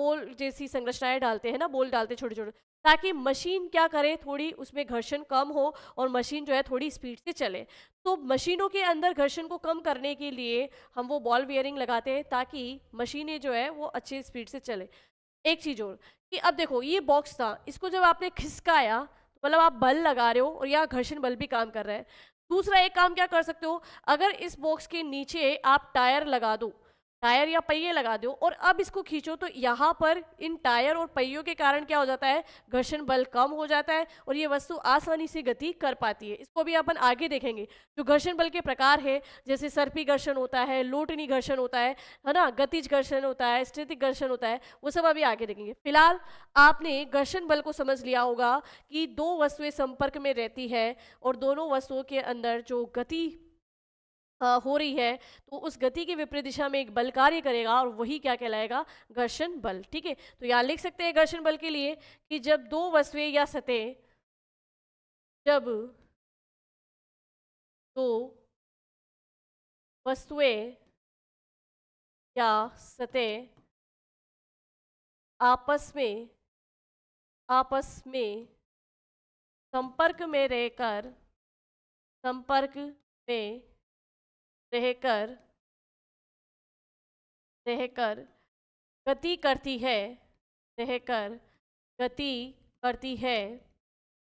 बोल जैसी संरचनाएं डालते हैं ना बोल डालते छोटे छोटे ताकि मशीन क्या करे थोड़ी उसमें घर्षण कम हो और मशीन जो है थोड़ी स्पीड से चले तो मशीनों के अंदर घर्षण को कम करने के लिए हम वो बॉल बियरिंग लगाते हैं ताकि मशीनें जो है वो अच्छे स्पीड से चले एक चीज़ और कि अब देखो ये बॉक्स था इसको जब आपने खिसकाया मतलब आप बल लगा रहे हो और यहाँ घर्षण बल भी काम कर रहा है दूसरा एक काम क्या कर सकते हो अगर इस बॉक्स के नीचे आप टायर लगा दो टायर या पहिए लगा दो और अब इसको खींचो तो यहाँ पर इन टायर और पहियों के कारण क्या हो जाता है घर्षण बल कम हो जाता है और ये वस्तु आसानी से गति कर पाती है इसको भी अपन आगे देखेंगे जो घर्षण बल के प्रकार है जैसे सर्पी घर्षण होता है लोटनी घर्षण होता है है ना गतिज घर्षण होता है स्थितिक घर्षण होता है वो सब अभी आगे देखेंगे फिलहाल आपने घर्षण बल को समझ लिया होगा कि दो वस्तुएं संपर्क में रहती है और दोनों वस्तुओं के अंदर जो गति हो रही है तो उस गति के विपरीत दिशा में एक बल कार्य करेगा और वही क्या कहलाएगा घर्षण बल ठीक है तो यहाँ लिख सकते हैं घर्षण बल के लिए कि जब दो वस्तुएं या सतह जब दो वस्तुएं या सतह आपस में आपस में संपर्क में रहकर संपर्क में रहकर रहकर गति करती है रहकर गति करती है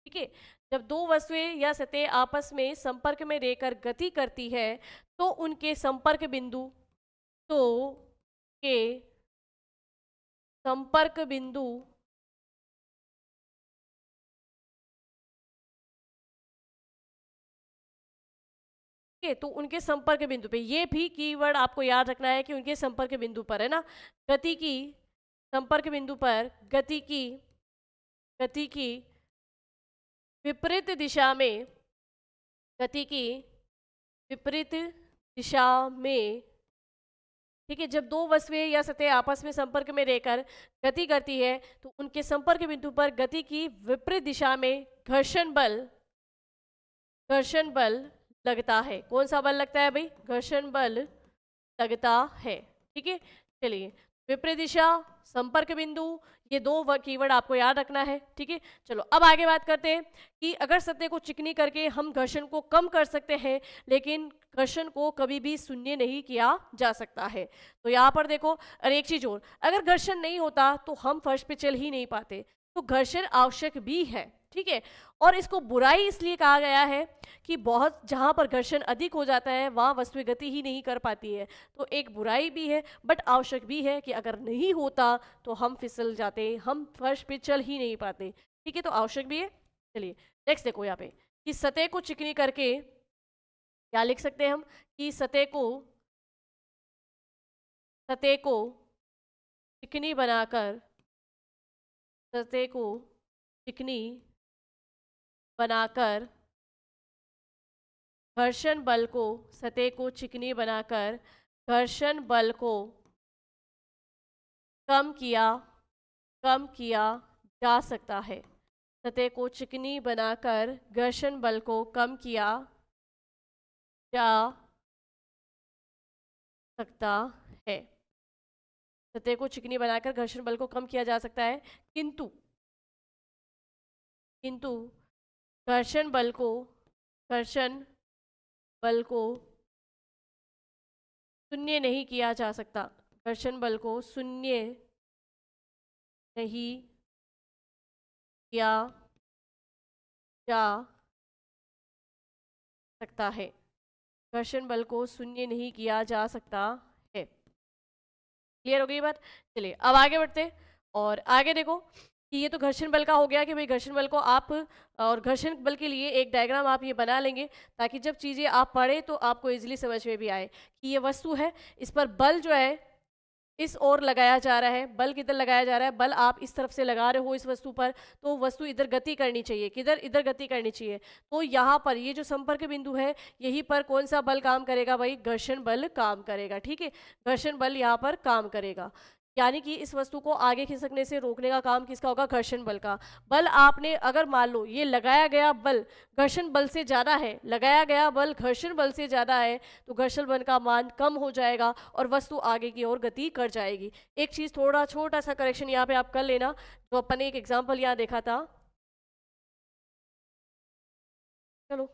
ठीक है जब दो वस्तुएं या सतह आपस में संपर्क में रहकर गति करती है तो उनके संपर्क बिंदु तो के संपर्क बिंदु है तो उनके संपर्क बिंदु पे ये भी कीवर्ड आपको याद रखना है कि उनके संपर्क बिंदु पर है ना गति की संपर्क बिंदु पर गति की गति की विपरीत दिशा में गति की विपरीत दिशा में ठीक है जब दो वस्तुएं या सतह आपस में संपर्क में रहकर गति करती है तो उनके संपर्क बिंदु पर गति की विपरीत दिशा में घर्षण बल घर्षण बल लगता है कौन सा बल लगता है भाई घर्षण बल लगता है ठीक है चलिए विपरीत दिशा संपर्क बिंदु ये दो कीवर्ड आपको याद रखना है ठीक है चलो अब आगे बात करते हैं कि अगर सत्य को चिकनी करके हम घर्षण को कम कर सकते हैं लेकिन घर्षण को कभी भी शून्य नहीं किया जा सकता है तो यहाँ पर देखो अरे एक चीज़ और अगर घर्षण नहीं होता तो हम फर्श पे चल ही नहीं पाते तो घर्षण आवश्यक भी है ठीक है और इसको बुराई इसलिए कहा गया है कि बहुत जहाँ पर घर्षण अधिक हो जाता है वहाँ वस्तुएं गति ही नहीं कर पाती है तो एक बुराई भी है बट आवश्यक भी है कि अगर नहीं होता तो हम फिसल जाते हम फर्श पे चल ही नहीं पाते ठीक है तो आवश्यक भी है चलिए नेक्स्ट देखो यहाँ पे कि सतह को चिकनी करके क्या लिख सकते हैं हम कि सतह को सतह को चिकनी बनाकर सतह को चिकनी बनाकर घर्षण बल को सतह को चिकनी बनाकर घर्षण बल को कम किया कम किया जा सकता है सतह को चिकनी बनाकर घर्षण बल को कम किया जा सकता है सतह को चिकनी बनाकर घर्षण बल को कम किया जा सकता है किंतु किंतु घर्षण बल को घर्षण बल को शून्य नहीं किया जा सकता घर्षण बल को शून्य नहीं किया जा सकता है घर्षण बल को शून्य नहीं किया जा सकता क्लियर हो गई बात चलिए अब आगे बढ़ते और आगे देखो कि ये तो घर्षण बल का हो गया कि भाई घर्षण बल को आप और घर्षण बल के लिए एक डायग्राम आप ये बना लेंगे ताकि जब चीज़ें आप पढ़ें तो आपको इजीली समझ में भी आए कि ये वस्तु है इस पर बल जो है इस ओर लगाया जा रहा है बल किधर लगाया जा रहा है बल आप इस तरफ से लगा रहे हो इस वस्तु पर तो वस्तु इधर गति करनी चाहिए किधर इधर गति करनी चाहिए तो यहाँ पर ये जो संपर्क बिंदु है यहीं पर कौन सा बल काम करेगा भाई घर्षण बल काम करेगा ठीक है घर्षण बल यहाँ पर काम करेगा यानी कि इस वस्तु को आगे खिसकने से रोकने का काम किसका होगा घर्षण बल का बल आपने अगर मान लो ये लगाया गया बल घर्षण बल से ज़्यादा है लगाया गया बल घर्षण बल से ज़्यादा है तो घर्षण बल का मान कम हो जाएगा और वस्तु आगे की ओर गति कर जाएगी एक चीज़ थोड़ा छोटा सा करेक्शन यहाँ पे आप कर लेना जो अपन ने एक एग्जाम्पल यहाँ देखा था चलो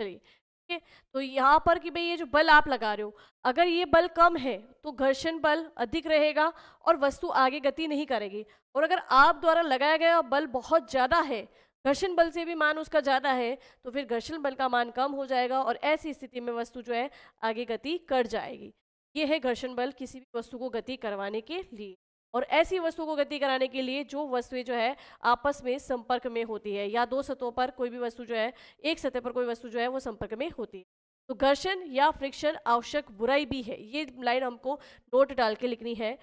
चलिए ठीक है तो यहाँ पर कि भाई ये जो बल आप लगा रहे हो अगर ये बल कम है तो घर्षण बल अधिक रहेगा और वस्तु आगे गति नहीं करेगी और अगर आप द्वारा लगाया गया बल बहुत ज़्यादा है घर्षण बल से भी मान उसका ज़्यादा है तो फिर घर्षण बल का मान कम हो जाएगा और ऐसी स्थिति में वस्तु जो है आगे गति कर जाएगी ये है घर्षण बल किसी भी वस्तु को गति करवाने के लिए और ऐसी वस्तुओं को गति कराने के लिए जो वस्तुएं जो है आपस में संपर्क में होती है या दो सतहों पर कोई भी वस्तु जो है एक सतह पर कोई वस्तु जो है वो संपर्क में होती है तो घर्षण या फ्रिक्शन आवश्यक बुराई भी है ये लाइन हमको नोट डाल के लिखनी है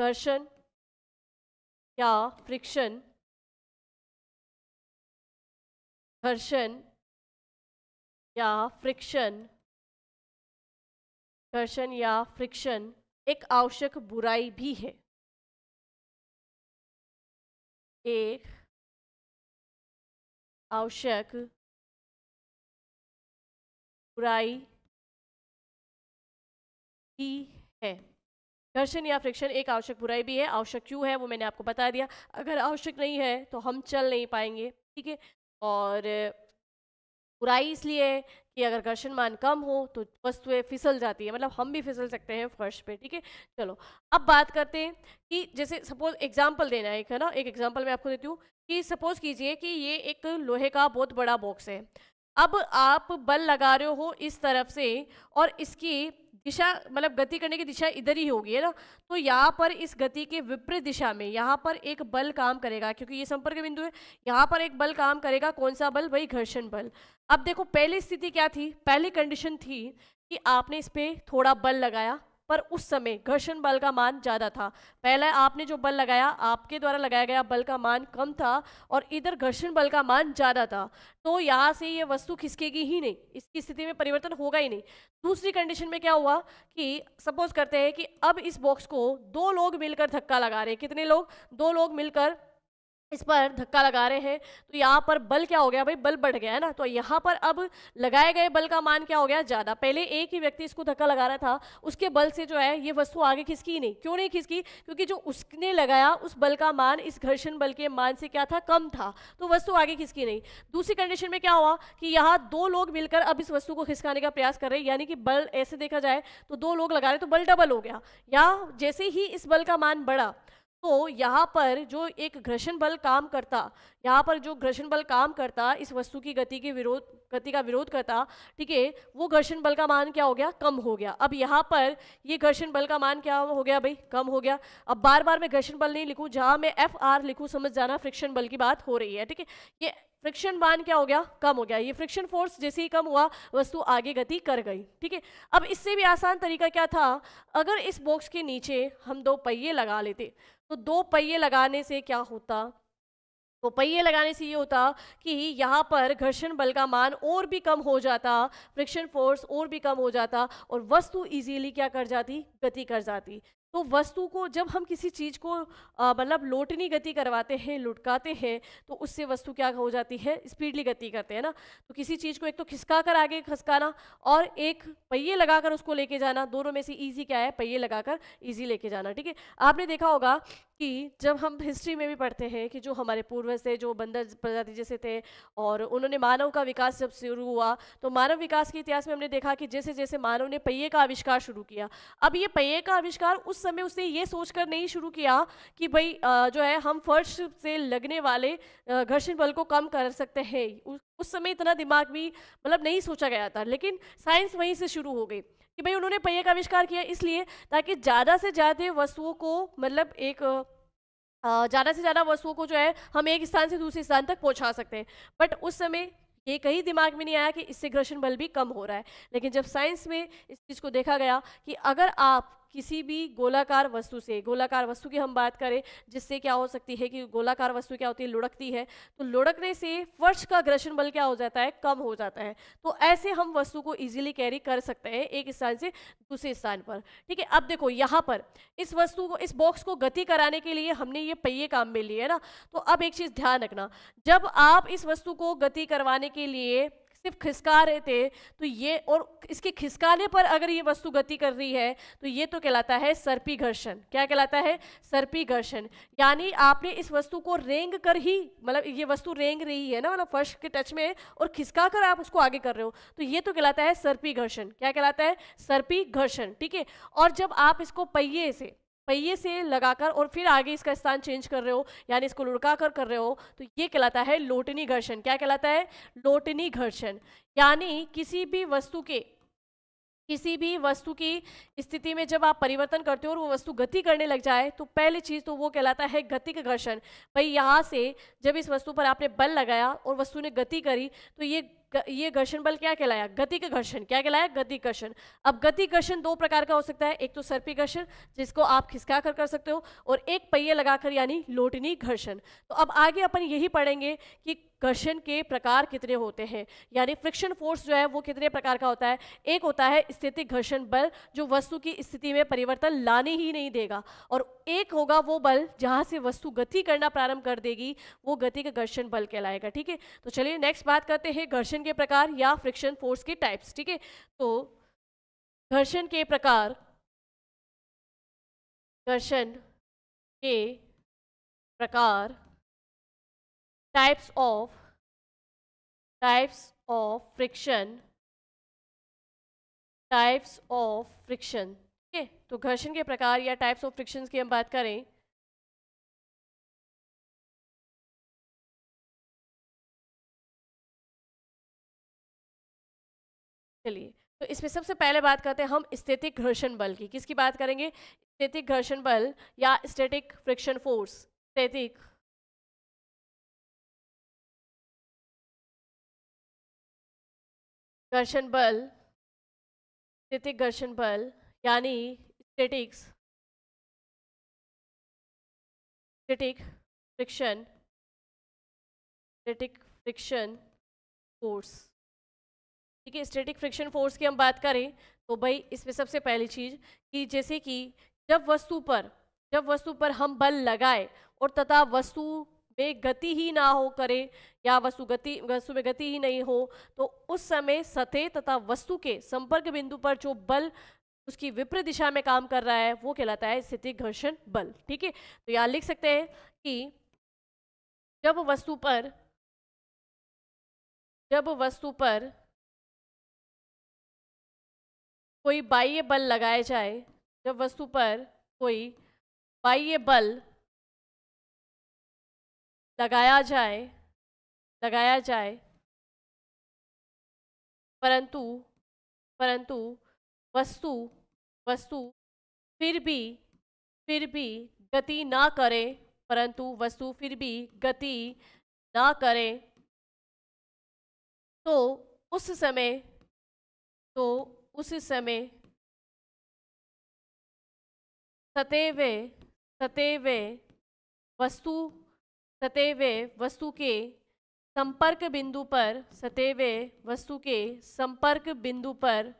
घर्षण या फ्रिक्शन घर्षण या फ्रिक्शन घर्षण या फ्रिक्शन एक आवश्यक बुराई भी है एक आवश्यक बुराई ही है घर्षण या फ्रिक्शन एक आवश्यक बुराई भी है आवश्यक क्यों है वो मैंने आपको बता दिया अगर आवश्यक नहीं है तो हम चल नहीं पाएंगे ठीक है और बुराई इसलिए कि अगर घर्षण मान कम हो तो वस्तुएं फिसल जाती है मतलब हम भी फिसल सकते हैं फर्श पे ठीक है चलो अब बात करते हैं कि जैसे सपोज एग्जांपल देना है है ना एक एग्जांपल मैं आपको देती हूँ कि सपोज कीजिए कि ये एक लोहे का बहुत बड़ा बॉक्स है अब आप बल लगा रहे हो इस तरफ से और इसकी दिशा मतलब गति करने की दिशा इधर ही होगी है ना तो यहाँ पर इस गति के विपरीत दिशा में यहाँ पर एक बल काम करेगा क्योंकि ये संपर्क बिंदु है यहाँ पर एक बल काम करेगा कौन सा बल वही घर्षण बल अब देखो पहली स्थिति क्या थी पहली कंडीशन थी कि आपने इस पर थोड़ा बल लगाया पर उस समय घर्षण बल का मान ज़्यादा था पहले आपने जो बल लगाया आपके द्वारा लगाया गया बल का मान कम था और इधर घर्षण बल का मान ज़्यादा था तो यहाँ से ये वस्तु खिसकेगी ही नहीं इसकी स्थिति में परिवर्तन होगा ही नहीं दूसरी कंडीशन में क्या हुआ कि सपोज करते हैं कि अब इस बॉक्स को दो लोग मिलकर धक्का लगा रहे हैं कितने लोग दो लोग मिलकर इस पर धक्का लगा रहे हैं तो यहाँ पर बल क्या हो गया भाई बल बढ़ गया है ना तो यहाँ पर अब लगाए गए बल का मान क्या हो गया ज़्यादा पहले एक ही व्यक्ति इसको धक्का लगा रहा था उसके बल से जो है ये वस्तु आगे खिसकी नहीं क्यों नहीं खिसकी क्योंकि जो उसने लगाया उस बल का मान इस घर्षण बल के मान से क्या था कम था तो वस्तु आगे खिसकी नहीं दूसरी कंडीशन में क्या हुआ कि यहाँ दो लोग मिलकर अब इस वस्तु को खिसकाने का प्रयास कर रहे हैं यानी कि बल ऐसे देखा जाए तो दो लोग लगा रहे तो बल डबल हो गया या जैसे ही इस बल का मान बढ़ा तो यहाँ पर जो एक घर्षण बल काम करता यहाँ पर जो घर्षण बल काम करता इस वस्तु की गति के विरोध गति का विरोध करता ठीक है वो घर्षण बल का मान क्या हो गया कम हो गया अब यहाँ पर ये घर्षण बल का मान क्या हो गया भाई कम हो गया अब बार बार मैं घर्षण बल नहीं लिखूँ जहाँ मैं एफ आर लिखूँ समझ जाना फ्रिक्शन बल की बात हो रही है ठीक है ये फ्रिक्शन बान क्या हो गया कम हो गया ये फ्रिक्शन फोर्स जैसे ही कम हुआ वस्तु आगे गति कर गई ठीक है अब इससे भी आसान तरीका क्या था अगर इस बॉक्स के नीचे हम दो पहिए लगा लेते तो दो पहिए लगाने से क्या होता तो पहिए लगाने से ये होता कि यहाँ पर घर्षण बल का मान और भी कम हो जाता फ्रिक्शन फोर्स और भी कम हो जाता और वस्तु इजीली क्या कर जाती गति कर जाती तो वस्तु को जब हम किसी चीज़ को मतलब लोटनी गति करवाते हैं लुटकाते हैं तो उससे वस्तु क्या हो जाती है स्पीडली गति करते हैं ना तो किसी चीज़ को एक तो खिसका कर आगे खसकाना और एक पहिए लगाकर उसको लेके जाना दोनों में से ईजी क्या है पहिए लगाकर ईजी लेके जाना ठीक है आपने देखा होगा कि जब हम हिस्ट्री में भी पढ़ते हैं कि जो हमारे पूर्वज थे जो बंदर प्रजाति जैसे थे और उन्होंने मानव का विकास जब शुरू हुआ तो मानव विकास के इतिहास में हमने देखा कि जैसे जैसे मानव ने पहिए का आविष्कार शुरू किया अब ये पहिए का आविष्कार उस समय उसने ये सोचकर नहीं शुरू किया कि भाई जो है हम फर्श से लगने वाले घर्षण बल को कम कर सकते हैं उस समय इतना दिमाग भी मतलब नहीं सोचा गया था लेकिन साइंस वहीं से शुरू हो गई कि भाई उन्होंने पहिए का आविष्कार किया इसलिए ताकि ज़्यादा से ज़्यादा वस्तुओं को मतलब एक ज़्यादा से ज़्यादा वस्तुओं को जो है हम एक स्थान से दूसरे स्थान तक पहुँचा सकते हैं बट उस समय ये कहीं दिमाग में नहीं आया कि इससे घर्षण बल भी कम हो रहा है लेकिन जब साइंस में इस चीज़ को देखा गया कि अगर आप किसी भी गोलाकार वस्तु से गोलाकार वस्तु की हम बात करें जिससे क्या हो सकती है कि गोलाकार वस्तु क्या होती है लुढ़कती है तो लुढ़कने से फर्श का घर्षण बल क्या हो जाता है कम हो जाता है तो ऐसे हम वस्तु को ईजिली कैरी कर सकते हैं एक स्थान से दूसरे स्थान पर ठीक है अब देखो यहाँ पर इस वस्तु को इस बॉक्स को गति कराने के लिए हमने ये पहिए काम में लिए है ना तो अब एक चीज़ ध्यान रखना जब आप इस वस्तु को गति करवाने के लिए सिर्फ खिसका रहे थे तो ये और इसके खिसकाने पर अगर ये वस्तु गति कर रही है तो ये तो कहलाता है सर्पी घर्षण क्या कहलाता है सर्पी घर्षण यानी आपने इस वस्तु को रेंग कर ही मतलब ये वस्तु रेंग रही है ना मतलब फर्श के टच में और खिसका कर आप उसको आगे कर रहे हो तो ये तो कहलाता है सर्पी घर्षण क्या कहलाता है सर्पी घर्षण ठीक है और जब आप इसको पहिए से पहिए से लगाकर और फिर आगे इसका स्थान चेंज कर रहे हो यानी इसको लुढ़का कर कर रहे हो तो ये कहलाता है लोटनी घर्षण क्या कहलाता है लोटनी घर्षण यानी किसी भी वस्तु के किसी भी वस्तु की स्थिति में जब आप परिवर्तन करते हो और वो वस्तु गति करने लग जाए तो पहली चीज़ तो वो कहलाता है गतिक घर्षण भाई यहाँ से जब इस वस्तु पर आपने बल लगाया और वस्तु ने गति करी तो ये ये घर्षण बल क्या कहलाया गति का घर्षण क्या कहलाया गति घर्षण अब गति घर्षण दो प्रकार का हो सकता है एक तो सर्पी घर्षण जिसको आप खिसका कर कर सकते हो और एक पहिए लगाकर यानी लोटनी घर्षण तो अब आगे अपन यही पढ़ेंगे कि घर्षण के प्रकार कितने होते हैं यानी फ्रिक्शन फोर्स जो है वो कितने प्रकार का होता है एक होता है स्थितिक घर्षण बल जो वस्तु की स्थिति में परिवर्तन लाने ही नहीं देगा और एक होगा वो बल जहां से वस्तु गति करना प्रारंभ कर देगी वो गति का घर्षण बल कहलाएगा ठीक है तो चलिए नेक्स्ट बात करते हैं घर्षण के प्रकार या फ्रिक्शन फोर्स के टाइप्स ठीक है तो घर्षण के प्रकार घर्षण के प्रकार types of types of friction types of friction तो घर्षण के प्रकार या टाइप्स ऑफ फ्रिक्शंस की हम बात करें चलिए तो इसमें सबसे पहले बात करते हैं हम स्थितिक घर्षण बल की किसकी बात करेंगे स्थितिक घर्षण बल या स्टैटिक फ्रिक्शन फोर्स स्थितिक घर्षण बल स्थितिक घर्षण बल यानी statics static friction static friction force ठीक है स्टेटिक फ्रिक्शन फोर्स की हम बात करें तो भाई इसमें सबसे पहली चीज़ कि जैसे कि जब वस्तु पर जब वस्तु पर हम बल लगाए और तथा वस्तु में गति ही ना हो करे या वस्तु गति वस्तु में गति ही नहीं हो तो उस समय सतह तथा वस्तु के संपर्क बिंदु पर जो बल उसकी विपरीत दिशा में काम कर रहा है वो कहलाता है स्थिति घर्षण बल ठीक है तो यहाँ लिख सकते हैं कि जब वस्तु पर जब वस्तु पर कोई बाह्य बल लगाया जाए जब वस्तु पर कोई बाह्य बल लगाया जाए लगाया जाए परंतु परंतु वस्तु वस्तु फिर भी फिर भी गति ना करे परंतु वस्तु फिर भी गति ना करे तो उस समय तो उस समय सते सतेवे वस्तु सतेवे वस्तु के संपर्क बिंदु पर सतेवे वस्तु के संपर्क बिंदु पर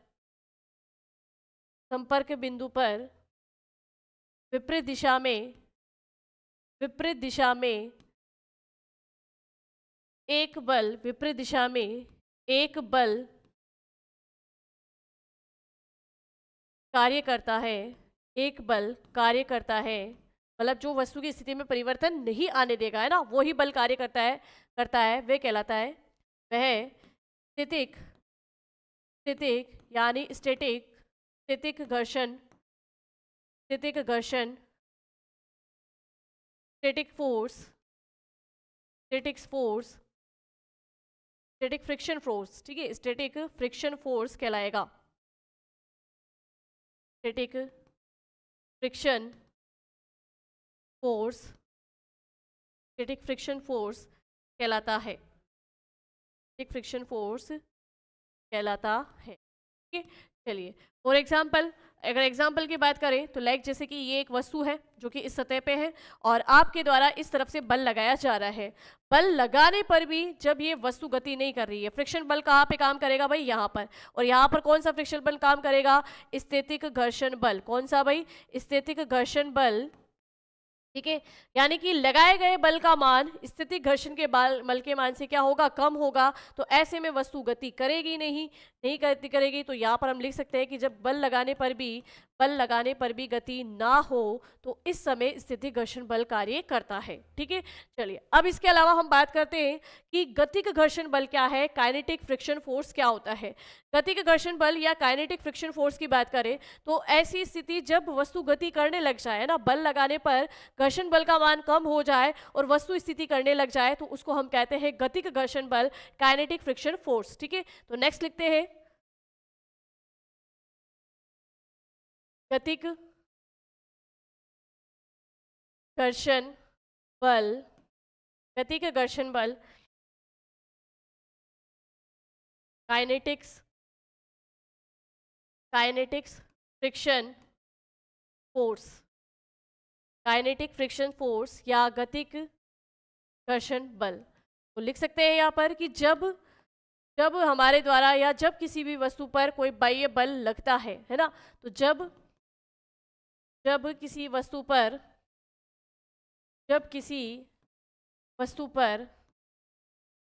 संपर्क बिंदु पर विपरीत दिशा में विपरीत दिशा में एक बल विपरीत दिशा में एक बल कार्य करता है एक बल कार्य करता है मतलब जो वस्तु की स्थिति में परिवर्तन नहीं आने देगा है ना वो ही बल कार्य करता है करता है वे कहलाता है वह स्थितिक स्थितिक यानी स्टेटिक स्थितिक घर्षण स्थितिक घर्षण static force static force static friction force ठीक है स्टेटिक फ्रिक्शन फोर्स कहलाएगा static friction force static friction force कहलाता है स्टेटिक फ्रिक्शन फोर्स कहलाता है ठीक है चलिए फॉर एग्जाम्पल अगर एग्जाम्पल की बात करें तो लाइक जैसे कि ये एक वस्तु है जो कि इस सतह पे है और आपके द्वारा इस तरफ से बल लगाया जा रहा है बल लगाने पर भी जब ये वस्तु गति नहीं कर रही है फ्रिक्शन बल कहाँ पे काम करेगा भाई यहाँ पर और यहाँ पर कौन सा फ्रिक्शन बल काम करेगा स्थितिक घर्षण बल कौन सा भाई स्थितिक घर्षण बल ठीक है यानी कि लगाए गए बल का मान स्थिति घर्षण के बल बल के मान से क्या होगा कम होगा तो ऐसे में वस्तु गति करेगी नहीं नहीं गति करेगी तो यहाँ पर हम लिख सकते हैं कि जब बल लगाने पर भी बल लगाने पर भी गति ना हो तो इस समय स्थिति घर्षण बल कार्य करता है ठीक है चलिए अब इसके अलावा हम बात करते हैं कि गतिक घर्षण बल क्या है काइनेटिक फ्रिक्शन फोर्स क्या होता है गतिक घर्षण बल या काइनेटिक फ्रिक्शन फोर्स की बात करें तो ऐसी स्थिति जब वस्तु गति करने लग जाए ना बल लगाने पर घर्षण बल का मान कम हो जाए और वस्तु स्थिति करने लग जाए तो उसको हम कहते हैं गतिक घर्षण बल काइनेटिक फ्रिक्शन फोर्स ठीक है तो नेक्स्ट लिखते हैं गतिक घर्षण बल गतिक घर्षण बल kinetics kinetics friction force kinetic friction force या गतिक घर्षण बल तो लिख सकते हैं यहाँ पर कि जब जब हमारे द्वारा या जब किसी भी वस्तु पर कोई बाह्य बल लगता है है ना तो जब जब किसी वस्तु पर जब किसी वस्तु पर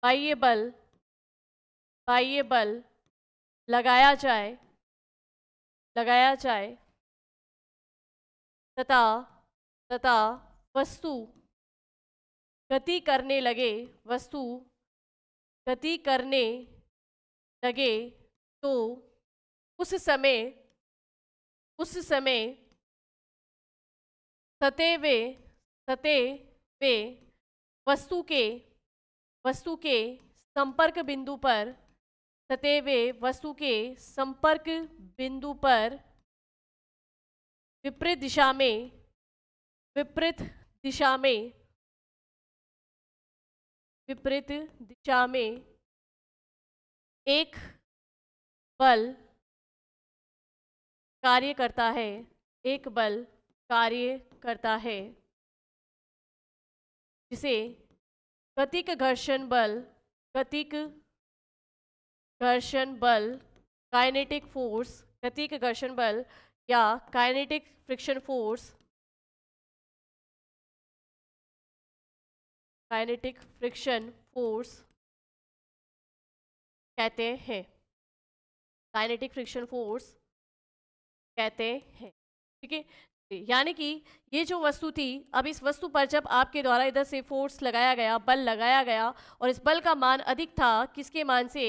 बाह्य बल बाह्य बल लगाया जाए लगाया जाए तथा तथा वस्तु गति करने लगे वस्तु गति करने लगे तो उस समय उस समय सते वे सते वे वस्तु के वस्तु के संपर्क बिंदु पर सते वे वस्तु के संपर्क बिंदु पर विपरीत दिशा में विपरीत दिशा में विपरीत दिशा में एक बल कार्य करता है एक बल कार्य करता है जिसे गतिक घर्षण बल गतिक घर्षण बल काइनेटिक फोर्स गतिक घर्षण बल या kinetic friction force kinetic friction force कहते हैं काइनेटिक फ्रिक्शन फोर्स कहते हैं ठीक है यानी कि ये जो वस्तु थी अब इस वस्तु पर जब आपके द्वारा इधर से फोर्स लगाया गया बल लगाया गया और इस बल का मान अधिक था किसके मान से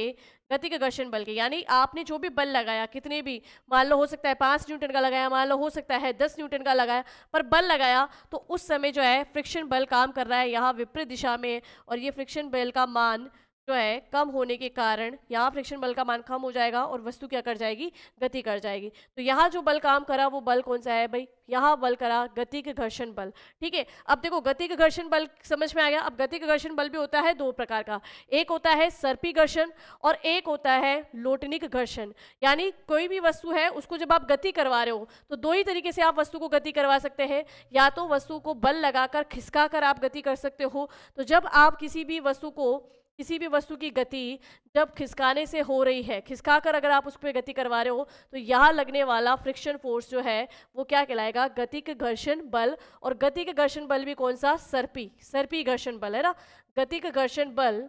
गति के घर्षण बल के यानी आपने जो भी बल लगाया कितने भी मान लो हो सकता है पाँच न्यूटन का लगाया मान लो हो सकता है दस न्यूटन का लगाया पर बल लगाया तो उस समय जो है फ्रिक्शन बल काम कर रहा है यहाँ विपरीत दिशा में और ये फ्रिक्शन बल का मान जो है कम होने के कारण यहाँ फ्रिक्शन बल का मान कम हो जाएगा और वस्तु क्या कर जाएगी गति कर जाएगी तो यहाँ जो बल काम करा वो बल कौन सा है भाई यहाँ बल करा गति के घर्षण बल ठीक है अब देखो गति के घर्षण बल समझ में आ गया अब गति के घर्षण बल भी होता है दो प्रकार का एक होता है सर्पी घर्षण और एक होता है लोटनिक घर्षण यानी कोई भी वस्तु है उसको जब आप गति करवा रहे हो तो दो ही तरीके से आप वस्तु को गति करवा सकते हैं या तो वस्तु को बल लगाकर खिसका कर आप गति कर सकते हो तो जब आप किसी भी वस्तु को किसी भी वस्तु की गति जब खिसकाने से हो रही है खिसका कर अगर आप उस पर गति करवा रहे हो तो यहाँ लगने वाला फ्रिक्शन फोर्स जो है वो क्या कहलाएगा के घर्षण बल और के घर्षण बल भी कौन सा सर्पी सर्पी घर्षण बल है ना गतिक घर्षण बल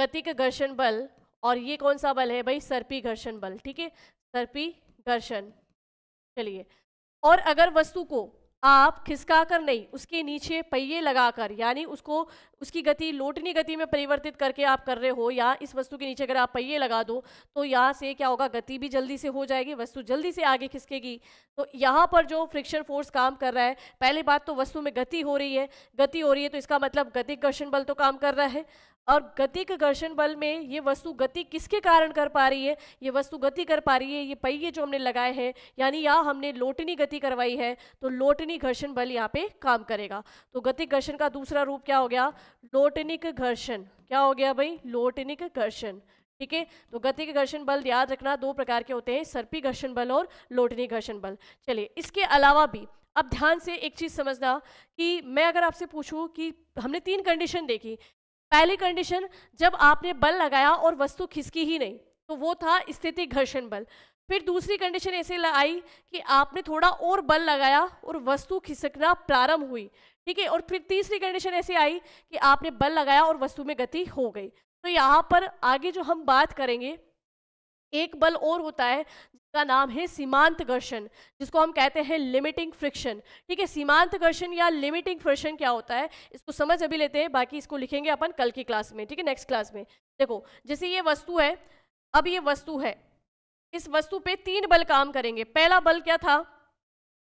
गतिक घर्षण बल और ये कौन सा बल है भाई सर्पी घर्षण बल ठीक है सर्पी घर्षण चलिए और अगर वस्तु को आप खिसका कर नहीं उसके नीचे पहिए लगाकर यानी उसको उसकी गति लोटनी गति में परिवर्तित करके आप कर रहे हो या इस वस्तु के नीचे अगर आप पहिए लगा दो तो यहाँ से क्या होगा गति भी जल्दी से हो जाएगी वस्तु जल्दी से आगे खिसकेगी तो यहाँ पर जो फ्रिक्शन फोर्स काम कर रहा है पहली बात तो वस्तु में गति हो रही है गति हो रही है तो इसका मतलब गति घर्षण बल तो काम कर रहा है और गति के घर्षण बल में ये वस्तु गति किसके कारण कर पा रही है ये वस्तु गति कर पा रही है ये पहिए जो हमने लगाए हैं यानी या हमने लोटनी गति करवाई है तो लोटनी घर्षण बल यहाँ पे काम करेगा तो गति घर्षण का दूसरा रूप क्या हो गया लोटनिक घर्षण क्या हो गया भाई लोटनिक घर्षण ठीक है तो गति के घर्षण बल याद रखना दो प्रकार के होते हैं सर्पी घर्षण बल और लोटनी घर्षण बल चलिए इसके अलावा भी अब ध्यान से एक चीज़ समझना कि मैं अगर आपसे पूछूं कि हमने तीन कंडीशन देखी पहली कंडीशन जब आपने बल लगाया और वस्तु खिसकी ही नहीं तो वो था स्थिति घर्षण बल फिर दूसरी कंडीशन ऐसे आई कि आपने थोड़ा और बल लगाया और वस्तु खिसकना प्रारंभ हुई ठीक है और फिर तीसरी कंडीशन ऐसी आई कि आपने बल लगाया और वस्तु में गति हो गई तो यहाँ पर आगे जो हम बात करेंगे एक बल और होता है का नाम है सीमांत घर्षण जिसको हम कहते हैं लिमिटिंग फ्रिक्शन ठीक है सीमांत घर्षण या लिमिटिंग फ्रिक्शन क्या होता है इसको समझ अभी लेते हैं बाकी इसको लिखेंगे अपन कल की क्लास में ठीक है नेक्स्ट क्लास में देखो जैसे ये वस्तु है अब ये वस्तु है इस वस्तु पे तीन बल काम करेंगे पहला बल क्या था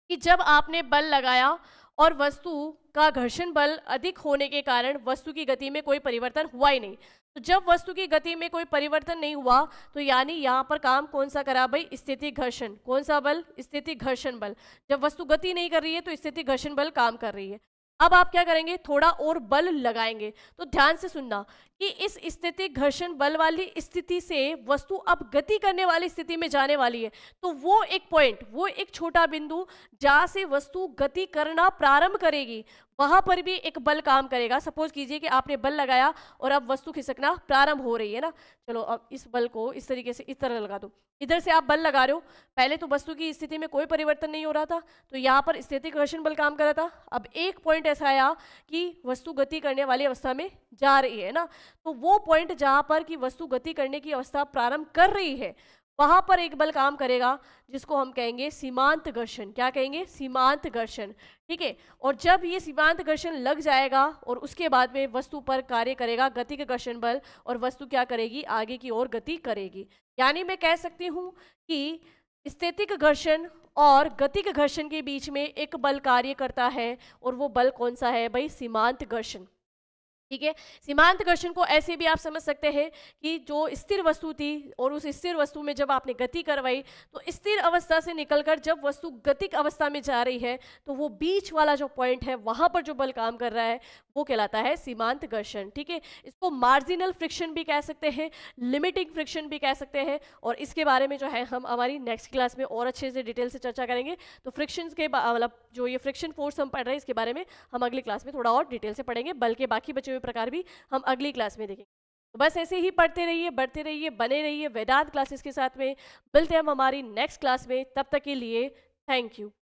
कि जब आपने बल लगाया और वस्तु का घर्षण बल अधिक होने के कारण वस्तु की गति में कोई परिवर्तन हुआ ही नहीं तो जब वस्तु की गति में कोई परिवर्तन नहीं हुआ तो यानी यहाँ पर काम कौन सा करा भाई स्थिति घर्षण कौन सा बल स्थिति घर्षण बल जब वस्तु गति नहीं कर रही है तो स्थिति घर्षण बल काम कर रही है अब आप क्या करेंगे थोड़ा और बल लगाएंगे तो ध्यान से सुनना कि इस स्थिति घर्षण बल वाली स्थिति से वस्तु अब गति करने वाली स्थिति में जाने वाली है तो वो एक पॉइंट वो एक छोटा बिंदु जहाँ से वस्तु गति करना प्रारंभ करेगी वहां पर भी एक बल काम करेगा सपोज कीजिए कि आपने बल लगाया और अब वस्तु खिसकना प्रारंभ हो रही है ना चलो अब इस बल को इस तरीके से इस तरह लगा दो इधर से आप बल लगा रहे हो पहले तो वस्तु की स्थिति में कोई परिवर्तन नहीं हो रहा था तो यहाँ पर स्थिति घर्षण बल काम कर रहा था अब एक पॉइंट ऐसा आया कि वस्तु गति करने वाली अवस्था में जा रही है ना तो वो पॉइंट जहाँ पर कि वस्तु गति करने की अवस्था प्रारंभ कर रही है वहां पर एक बल काम करेगा जिसको हम कहेंगे सीमांत घर्षण क्या कहेंगे सीमांत घर्षण ठीक है और जब ये सीमांत घर्षण लग जाएगा और उसके बाद में वस्तु पर कार्य करेगा गति के घर्षण बल और वस्तु क्या करेगी आगे की ओर गति करेगी यानी मैं कह सकती हूँ कि स्थितिक घर्षण और गतिक घर्षण के बीच में एक बल कार्य करता है और वो बल कौन सा है भाई सीमांत घर्षण ठीक है सीमांत घर्षण को ऐसे भी आप समझ सकते हैं कि जो स्थिर वस्तु थी और उस स्थिर वस्तु में जब आपने गति करवाई तो स्थिर अवस्था से निकलकर जब वस्तु गतिक अवस्था में जा रही है तो वो बीच वाला जो पॉइंट है वहां पर जो बल काम कर रहा है वो कहलाता है सीमांत घर्षण ठीक है इसको मार्जिनल फ्रिक्शन भी कह सकते हैं लिमिटिंग फ्रिक्शन भी कह सकते हैं और इसके बारे में जो है हम हमारी नेक्स्ट क्लास में और अच्छे से डिटेल से चर्चा करेंगे तो फ्रिक्शन के मतलब जो ये फ्रिक्शन फोर्स हम पढ़ रहे हैं इसके बारे में हम अगली क्लास में थोड़ा और डिटेल से पढ़ेंगे बल्कि बाकी बचे हुए प्रकार भी हम अगली क्लास में देखेंगे तो बस ऐसे ही पढ़ते रहिए बढ़ते रहिए बने रहिए वेदांत क्लासेस के साथ में मिलते हैं हम हमारी नेक्स्ट क्लास में तब तक के लिए थैंक यू